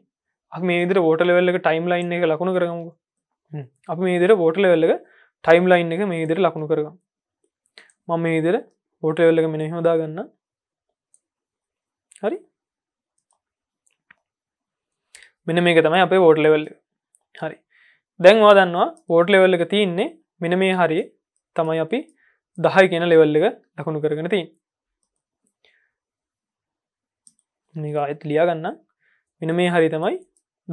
අප මේ විදිර ෝටලවෙල්ලක ටයිම් ලයින් එක ලකුණු කරගමු අප මේ දිර ෝටලවෙල්ලක ටයිම් ලයින් එක මේ විදිර ලකුණු කරගම් මම මේ විදිර ෝටලවෙල්ලක මෙනෙහොදාගන්න හරි මෙන මේක තමයි අපේ ෝටලවෙල්ලේ හරි දැන්වා දන්නවා පෝට් ලෙවල්ල එක තියන්නේ මෙන මේ හරි තමයි අපි දහයි කියෙන ලෙවල්ල එක දකුණු කරගෙන තින් මේගත් ලියාගන්න මෙන මේ හරි තමයි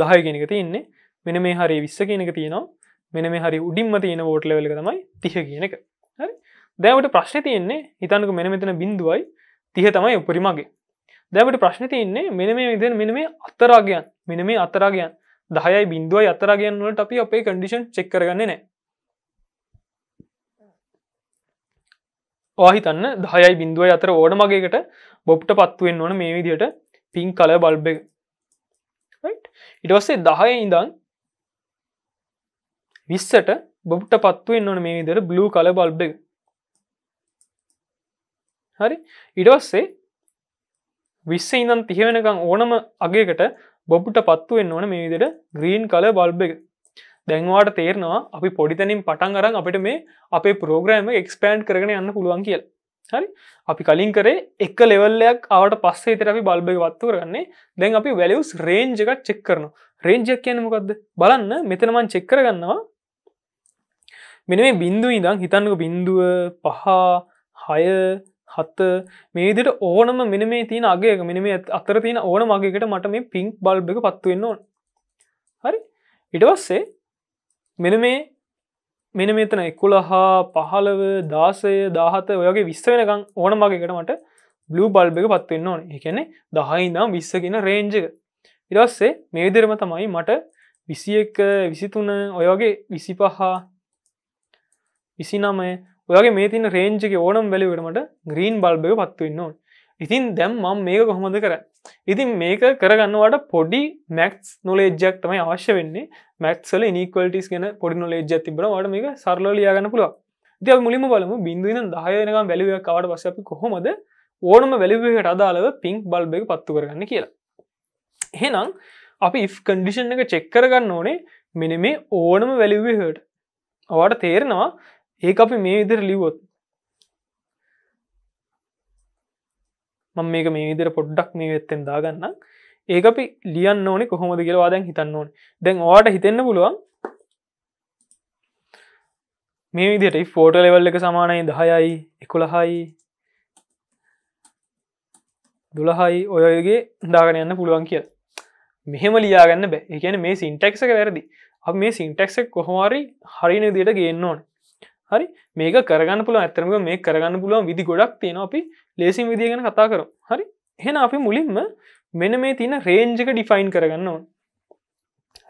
දහය කෙනෙක තියන්නේ මෙන මේ හරි විස්ස කියනක තියෙනවා මෙන මේ හරි උඩින්ම තියෙන ෝට ලෙවල්ල තමයි තිහ කියන එක හරි දැවට ප්‍රශ්න තියන්නේ හිතනක මෙන මෙතන බිඳුවයි තිහ තමයි උපරිමගේ දැවට ප්‍රශ්න තියන්නේ මෙන මේ විදෙන මෙන මේ අත්තරාගයන් මෙන මේ අත්තරාගයන් දහයයි බින්දුව අතරගෙන්න්නලට අපි අපේ කඩිෂන් චෙක් කරගන්න නෑ පහිතන්න දහයයි බින්දුව අතර ඕඩ මගේකට බොප්ට පත්තුවෙන් ඕන මේ විදියට පින් කල බල්බ ඉටවස්සේ දහය ඉඳන් විස්සට බොප්ට පත්තුවෙන් ඕන මේ විදිර බ්ලූ කල බල්බ හරි ඉඩවස්සේ විස්ස ඉඳන් තිහවෙනකං ඕනම අගේකට බොබ්ට පත්තු වෙන්න ඕන මේ විදිට ග්‍රීන් කල බල්බ එක දැන්වාට තේරනවා අපි පොඩිතැනින් පටන් අරන් අපිට මේ අපේ පෝග්‍රෑම එක්ස්පෑන්් කරගෙන යන්න පුළුවන් කියල් හරි අපි කලින් කරේ එක ලෙවල්ලයක් අවට පස්සේ තරි බල්බ වත්තු කරන්නේ දැන් අපි වැලවස් රේන්ජ එකක් චෙක් කරන රේන්ජක් කියනමකක්ද බලන්න මෙතනමන් චෙක් කරගන්නවා මෙන මේ බින්දුව ඉදං හිතන්නක බින්දුව පහා හය හත්ත මේදිට ඕනම මිනිමේ තියන අගේ මිනිමේ අතර තියන ඕන මගේකට මට මේ පිංක් බල්බ එක පත්තුවෙන්න ඕන හරි ඉටවස්සේ මෙන මේ මෙන මෙතන එක්කුල හා පහළව දාසය දාහත ඔයගේ විස්ස වෙනකං ඕන මගේකට මට බ්ලූ බල්බ එක පත්වෙන්න ඕන එකනෙ දහයින්නම් විස්ස කියෙන රේන්ජක ඉරස්සේ මේදිරම තමයි මට විසියක විසිතුන ඔයගේ විසි පහා විසිනමය ඔයාගේ මේ තින රේංජක ඕනම් වැලිවීමට ග්‍රීන් බල්බය පත්තුවන්න ඕන් ඉතින් දැම් මම් මේක කොහොමද කර ඉතින් මේක කරගන්නවට පොඩි මැක්ස් නොලේජ්ජක් තමයි අවශ්‍ය වෙන්නේ මැක්සල නිකවල්ටස් ගෙන පොඩි නොලේජ්ජ තිබරවාට මේක සරලලයාගන්න පුළුව දෙයක් මුලිම බලම බින්දුවන දායනකම් වැලිවය කවට පස අපි කොහොමද ඕනම වැලිවකට අදාලව පින්ක් බල්බය පත්තු කරගන්න කියලා එහෙනම් අපි ඉෆ් කන්ඩිෂන් එක චෙක් කරගන්න ඕනේ මෙන මේ ඕනම වැලිවහට අවට තේරෙනවා ඒක අපි මේ විදිර ලිවොත් මං මේක මේ විදිර පොඩ්ඩක් මේ වෙත්තෙන් දාගන්න ඒක අපි ලියන්න ඕනේ කොහොමද කියලා දැන් හිතන්න ඕනේ දැන් ඕට හිතෙන්න පුළුවන් මේ විදිට ෆෝට ලෙවල් එක සමානයි දහයයි එකොළහයි දුළහයි ඔයගේ දාගෙන යන්න පුළුවන් කිය මෙහෙම ලියාගන්න බෑ එකන මේ සිින්ටෙක්ක වැරදි අප මේ සිින්ටෙක්සක් කොහොමරි හරින දිට ගේන්න ඕන හරි මේක කරගන්න පුළ ඇතරම මේ කරගන්න පුළුවන් විදි ගොඩක් තියෙන අපි ලේසින් විදිගෙන කතා කරු හරි හෙන අපි මුලින්ම මෙන මේ තින රේන්ජක ඩිෆයින් කරගන්න ඕන්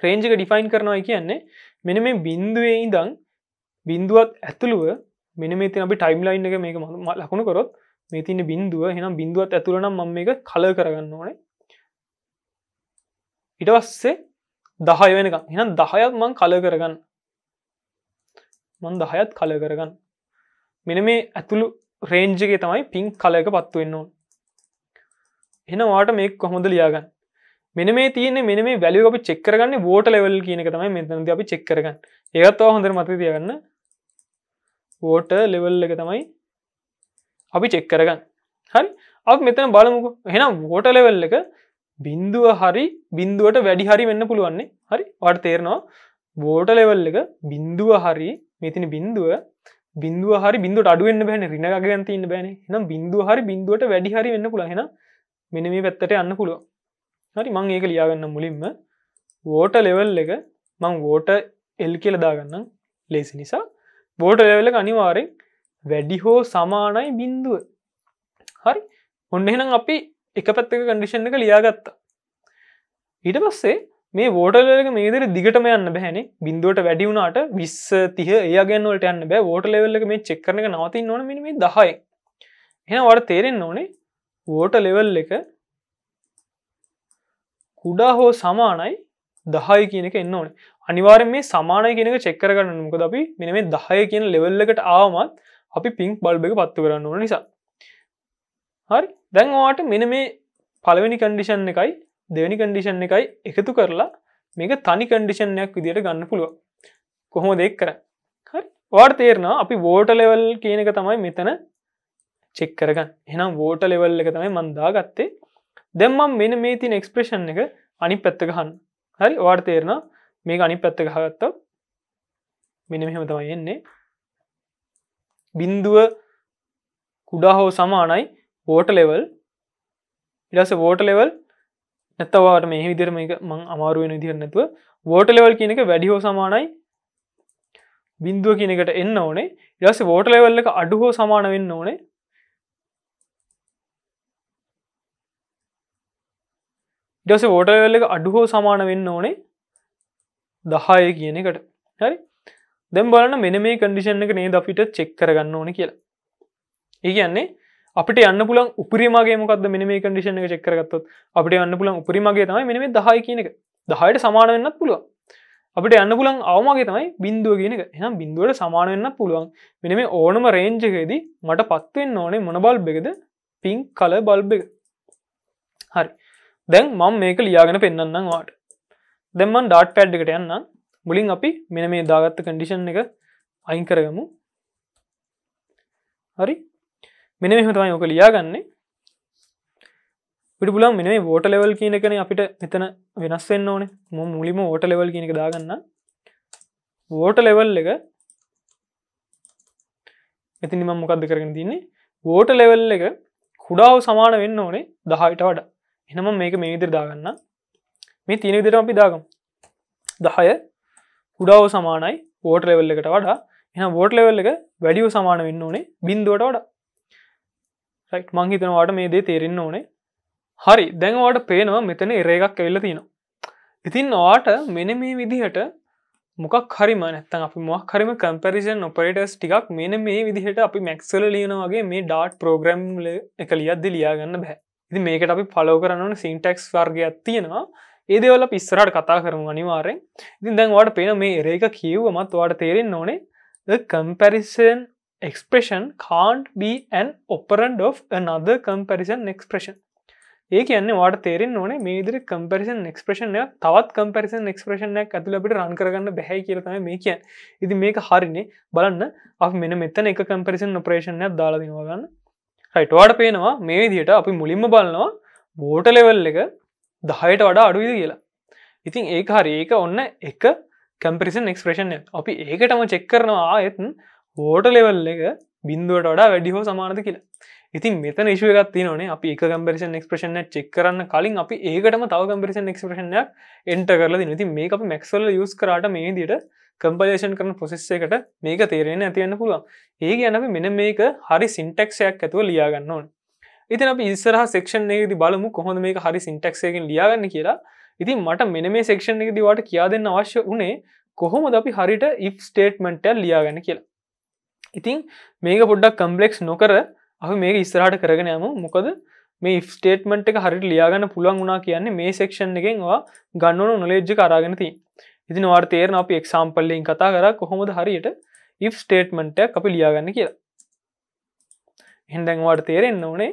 රේන්ජක ඩිෆයින් කරනවායි කියන්නේ මෙන මේ බින්දුවේ ඉදං බින්දුවත් ඇතුළුව මෙන මේ තින අපි ටයිම්ලයින් එක මේක ලකුණු කොරොත් මේ තින බින්දුව හෙනම් බින්දුවත් ඇතුළනම් ම මේක කල කරගන්න ඕනේ ඉටවස්සේ දහය වෙනක හෙනම් දහයත් මං කල කරගන්න මන්ද හයත් කල කරගන්න මෙන මේ ඇතුළු රේන්ජගේ තමයි පින් කලයක පත්තුවෙන්නවා එනවාට මේක් කොහොඳ ලියාගන්න මෙන මේ තියන මෙ මේ වැලි අපි චෙක්කරගන්න ෝට ලෙවල් කියනක තමයි මෙතනද අපි චෙක්කරගන්න ඒත්වා හොඳර මත තියගන්න ෝට ලෙවල් එක තමයි අපි චෙක්කරගන්න හරි අප මෙතන බලමුක එහෙනම් ෝට ලෙවල් එක බින්දුව හරි බින්දුවට වැඩි හරි වෙන්න පුළුවන්නේ හරි වට තේරනවා බෝට ලෙවල් එක බින්දුව හරි මෙතින බින්දුව බින්දුව හරි බින්දුවට අඩුවෙන්න්න බැන රිනගගන් තින්න බැන නම් බින්දුව හරි බින්දුවට වැඩි හරි වෙන්න පුළහෙන මෙන මේ පැත්තට යන්න පුළුව හරි මං ඒක ලියාගන්න මුලින්ම වෝට ලෙවල් එක මං වෝට එල් කියල දාගන්න ලේසි නිසා වෝට ලෙවල අනිවාරෙන් වැඩි හෝ සමානයි බින්දුව හරි ඔන්න එහෙනම් අපි එක පැත්තක කඩිෂන් එක ලියාගත්තා ඊට පස්සේ මේ වෝටලක මේදර දිගටම යන්න බැහැනේ බින්දුවට වැඩි වුණට විස් තිහ ඒගැන්වලට යන්න බෑ ෝට ලෙවල්ල මේ චෙක්කරන නවති නොන මේ දහයි එන වට තේරෙන් ඕනේ වෝට ලෙවල් එක කුඩා හෝ සමානයි දහයි කියනක එන්න ඕනේ අනිවාර මේ සමානය කියනක චෙක්කර කරන්න මුකද අපි මෙන මේ දහය කියන ලෙවල්ලකට ආවමත් අපි පින්ක් බල්බ එක පත්තු කරන්න ඕන නිසා හරි දැන්වාට මෙන මේ පළවෙනි කන්ඩිෂන් එකයි දෙවැනි කන්ඩිෂන් එකයි එකතු කරලා මේක තනි කන්ඩිෂන්යක් විදිට ගන්න පුළුව කොහොම දෙක් කර වාට තේරනා අපි වෝට ලෙවල් කියන එක තමයි මෙතන චෙක් කරගන්න එනම් වෝට ලෙවල් එක තමයි මන්දා ගත්තේ දෙම්මම් මෙන මේ තින එක්ස්ප්‍රේෂන් එක අනි පැත්තකහන්න හරි වාට තේරනා මේ අනි පැත්තක හගත්ත මෙන මෙහෙම තමයි එන්නේ බින්දුව කුඩා හෝ සමානයි වෝට ලෙවල් ඉලස වෝට ලෙවල් නැත්තවාට මේ විදිරම එක මං අමාරුවෙන විදිරන්නැතුව වෝට ලෙවල් කියනක වැඩිහෝ සමානයි බින්දුව කියනකට එන්න ඕනේ ඉරස වෝට ලෙවල්ල එක අඩුහෝ සමාන වෙන්න ඕනේ ඉටස වෝට ලෙවල්ල එක අඩුහෝ සමාන වෙන්න ඕනේ දහය කියන එකට හරි දැම් බලන්න මෙන මේ කඩිෂන් එක නේද අපිට චෙක් කරගන්න ඕන කියලා ඒ කියන්නේ අපට යන්න පුලන් උපරිමගේ මොකද මෙන මේ කඩිෂන එක චෙක්කරගත්තොත් අපට යන්න පුලන් උපරිමගේ තමයි මෙන මේ දහයි කියනක දහයට සමාන වෙන්නත් පුළුව අපට යන්න පුලන් අවමගේ තමයි බින්දුව කියනක එනම් බින්දුවට සමාන වෙන්න පුළුවන් මෙන මේ ඕනම රේන්ජකයේදී මට පත්වෙන් ඕනේ මොනබල් බෙකද පින් කල බල්බ එක හරි දැන් මං මේක ලියාගෙන පෙන්න්නම් වාට දෙම්මන් ඩාට් පැඩ් එකට යන්නම් මුලින් අපි මෙන මේ දාගත්ත කඩිෂන් එක අයින් කරගමු හරි මෙන මෙහමතමයි ඕක ලියාගන්නේ පුලන් මෙනේ ෝට ලෙවල් කියන කන අපිට මෙතන වෙනස් වෙන්න ඕනේ මො මුලිම ෝට ලෙවල් කියනක දාගන්න ෝට ලෙවල් එක මෙතිනි මම මොකක්ද කරගෙන තින්නේ ෝට ලෙවල් එක කුඩාව සමාන වෙන්න ඕනේ දහයිට වඩ එනම මේක මේ විදිර දාගන්න මේ තියෙන විදිර අපි දාගම් දහය කුඩාව සමානයි ෝට ලෙවල් එකට වඩා එන ෝට ලෙවල් එක වැඩියෝ සමාන වෙන්න ඕනේ බින්දුවට වඩා රයිට් මංහිතනවාට මේ දේ තේරෙන්න්න ඕනේ හරි දැන්වාට පේනවා මෙතන එරේගක් ඇල්ල තියෙනවා ඉතින් වාට මෙන මේ විදිහට මොකක් හරිම නැත්තන් අපි මොක් හරිම කම්පරිසන් ඔපරටස් ටිකක් මෙන මේ විදිහට අපි මැක්සල ලියනවාගේ මේ ඩාට් ප්‍රෝග්‍රම් එක ලියද්ද ලියාගන්න බැහ ඉති මේකට අපි පලෝ කරන්නන සින්ටෙක්ස් වර්ගයක් තියෙනවා ඒදවල පිස්සරට කතා කරම අනිවාරෙන් ඉතින් දැන්වාට පේන මේ රේක කියව්ව මත් වාට තේරෙන් ඕනේ comparison expression can't be an operand of another comparison expression. ඒ කියන්නේ වාට තේරෙන් ඕනේ මේ විදිරි කම්පරිසන් එක්ස්ප්‍රේෂන් එක තවත් කම්පරිසන් එක්ස්ප්‍රේෂනයක් ඇතුළ අපිට රන් කරගන්න බැහැයි කියලා තමයි මේ කියන්නේ. ඉතින් මේක හරිනේ බලන්න අපි මෙන්න මෙතන එක කම්පරිසන් ඔපරේෂන් එකක් දාලා දෙනවා ගන්න. රයිට් වාට පේනවා මේ විදිහට අපි මුලින්ම බලනවා වෝටර් ලෙවල් එක 10ට වඩා අඩුයිද කියලා. ඉතින් ඒක හරි ඒක ඔන්න එක කම්පරිසන් එක්ස්ප්‍රේෂන් එක. අපි ඒකටම චෙක් කරනවා ආයෙත් ඕට ලෙවල් එක බින්දුවට වඩා වැඩි හෝ සමානද කියලා ඉතින් මෙත නිශුවගත් නේ අපි එක කම්පිරිසන් එක්ස්ප්‍රෂන චෙක් කරන්න කලින් අපි ඒකටම තව කම්පිරිසන් එක්ස්ප්‍රෂණයක් එන්ට කරලා දින ති මේ අප මැක්සල් යස් කරට මේ දිට කම්පලේෂන් කරන පොසෙස්සකට මේක තේරෙන ඇතියන්න පුළුවන් ඒ ගැනම මෙන මේක හරි සිින්ටක්ෂයක් ඇතුව ලියාගන්න ඕන ඉතින් අප ඉස්සරහ සෙක්ෂන් එකෙදි බලමු කොහොඳ මේක හරි සිින්ටක්ෂයකින් ලියාගන්න කියලා ඉතින් මට මෙන මේ සෙක්ෂන් එක දිවට කියා දෙන්න අවශ්‍ය වනේ කොහොම ද අපි හරිට ඉප් ස්ටේට්මන්ටල් ලියාගන්න කියලා ඉතින් මේක පොඩ්ඩක් කම්පලෙක්ස් නොකර අප මේ ඉස්සරහට කරගෙන යමු මොකද මේ ස්ටේට්මට් එක හරිට ලියාගන්න පුළුවන් වුණා කියන්නේ මේ සෙක්ෂන් එකෙන්වා ගන්නවන නොලේජ්ජ කරාගෙනති ඉතින් වාර් තේරන අප එක්සාම්පල්ලෙන් කතා කර කොහොමද හරියට ඉෆ් ස්ටේට්මන්ට අපි ලියාගන්න කියලා හෙන්ඩැන්වාට තේරෙන්න්න ඕනේ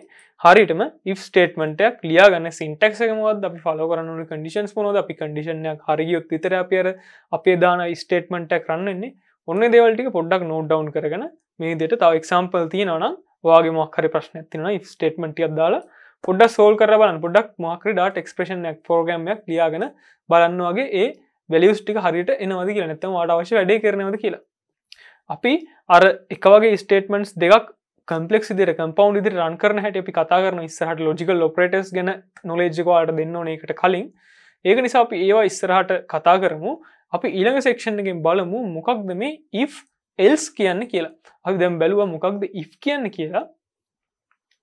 හරිටම ඉෆ් ස්ටේටමටයක් ලියාගන්න සිින්ටක්කමවත් අපි ෆලෝ කරන්නු කඩිෂන්ස් මොද අපි කඩිෂණයක් හරිගියොත් විතර අපියර අපේ දාන ස්ටේට්මටක් කරන්නන්නේ ඔන්න දෙවල්ටික පොඩ්ඩක් නෝඩ් ඩවන් කරගෙන මේ දෙට තව එක්සම්පල් තියෙනනම් වගේ මොක්හරි ප්‍රශ්න ඇතින ස්ටේට්මට අදාලා පොඩ සෝල් කරබලන් පොඩක් මක්‍රි ඩට එක්ස්පේෂනක් පෝගම්යක් ලියාගෙන බලන්න වගේ ඒ බැලියස්ටික හරිට එනවද කිය නැතම අඩවශ වැඩේ කරනවද කියලා අපි අර එකවගේ ස්ටේටමන්ස් දෙක් කම්පෙක් ද කම්පවන්් ඉදි රන් කරන හැට අපි කතා කරන ඉස්සහට ලෝජිකල් ලොපරටස් ගැන නොලේජකවාට දෙන්න ඕන එකට කලින් ඒක නිසා අපි ඒවා ඉස්සරහට කතා කරමු අපි ඊළඟ සෙක්ෂණගෙන් බලමු මොකක්ද මේ ඉෆ් එල්ස් කියන්න කියලා අපි දැම් බැලුව මොකක්ද ඉෆ් කියන්න කියලා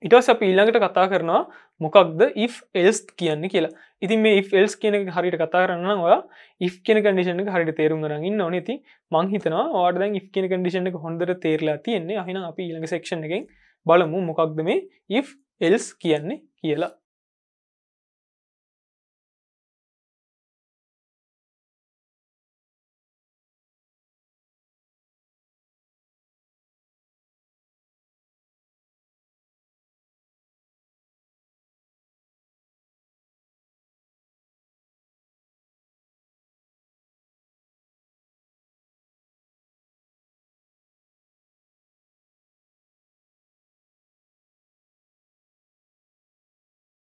ඉටස් අප ඊළඟට කතා කරනවා මොකක්ද ඉ් එල්ස් කියන්න කියලා ඉතින් මේ ඉ් එල්ස් කියන හරිට කතා කරන්න ඔයා ඉ් කියන කඩිෂන හරිට තේරුම් රගන්න ඕන ති මංහිතනවා ආඩදැන් ඉ් කියන කඩිෂන එක හොඳට තේරලා තියෙන්නේ අහින අපි ඊළඟ සෙක්ෂණ එකෙන් බලමු මොකක්ද මේ ඉ් එල්ස් කියන්නේ කියලා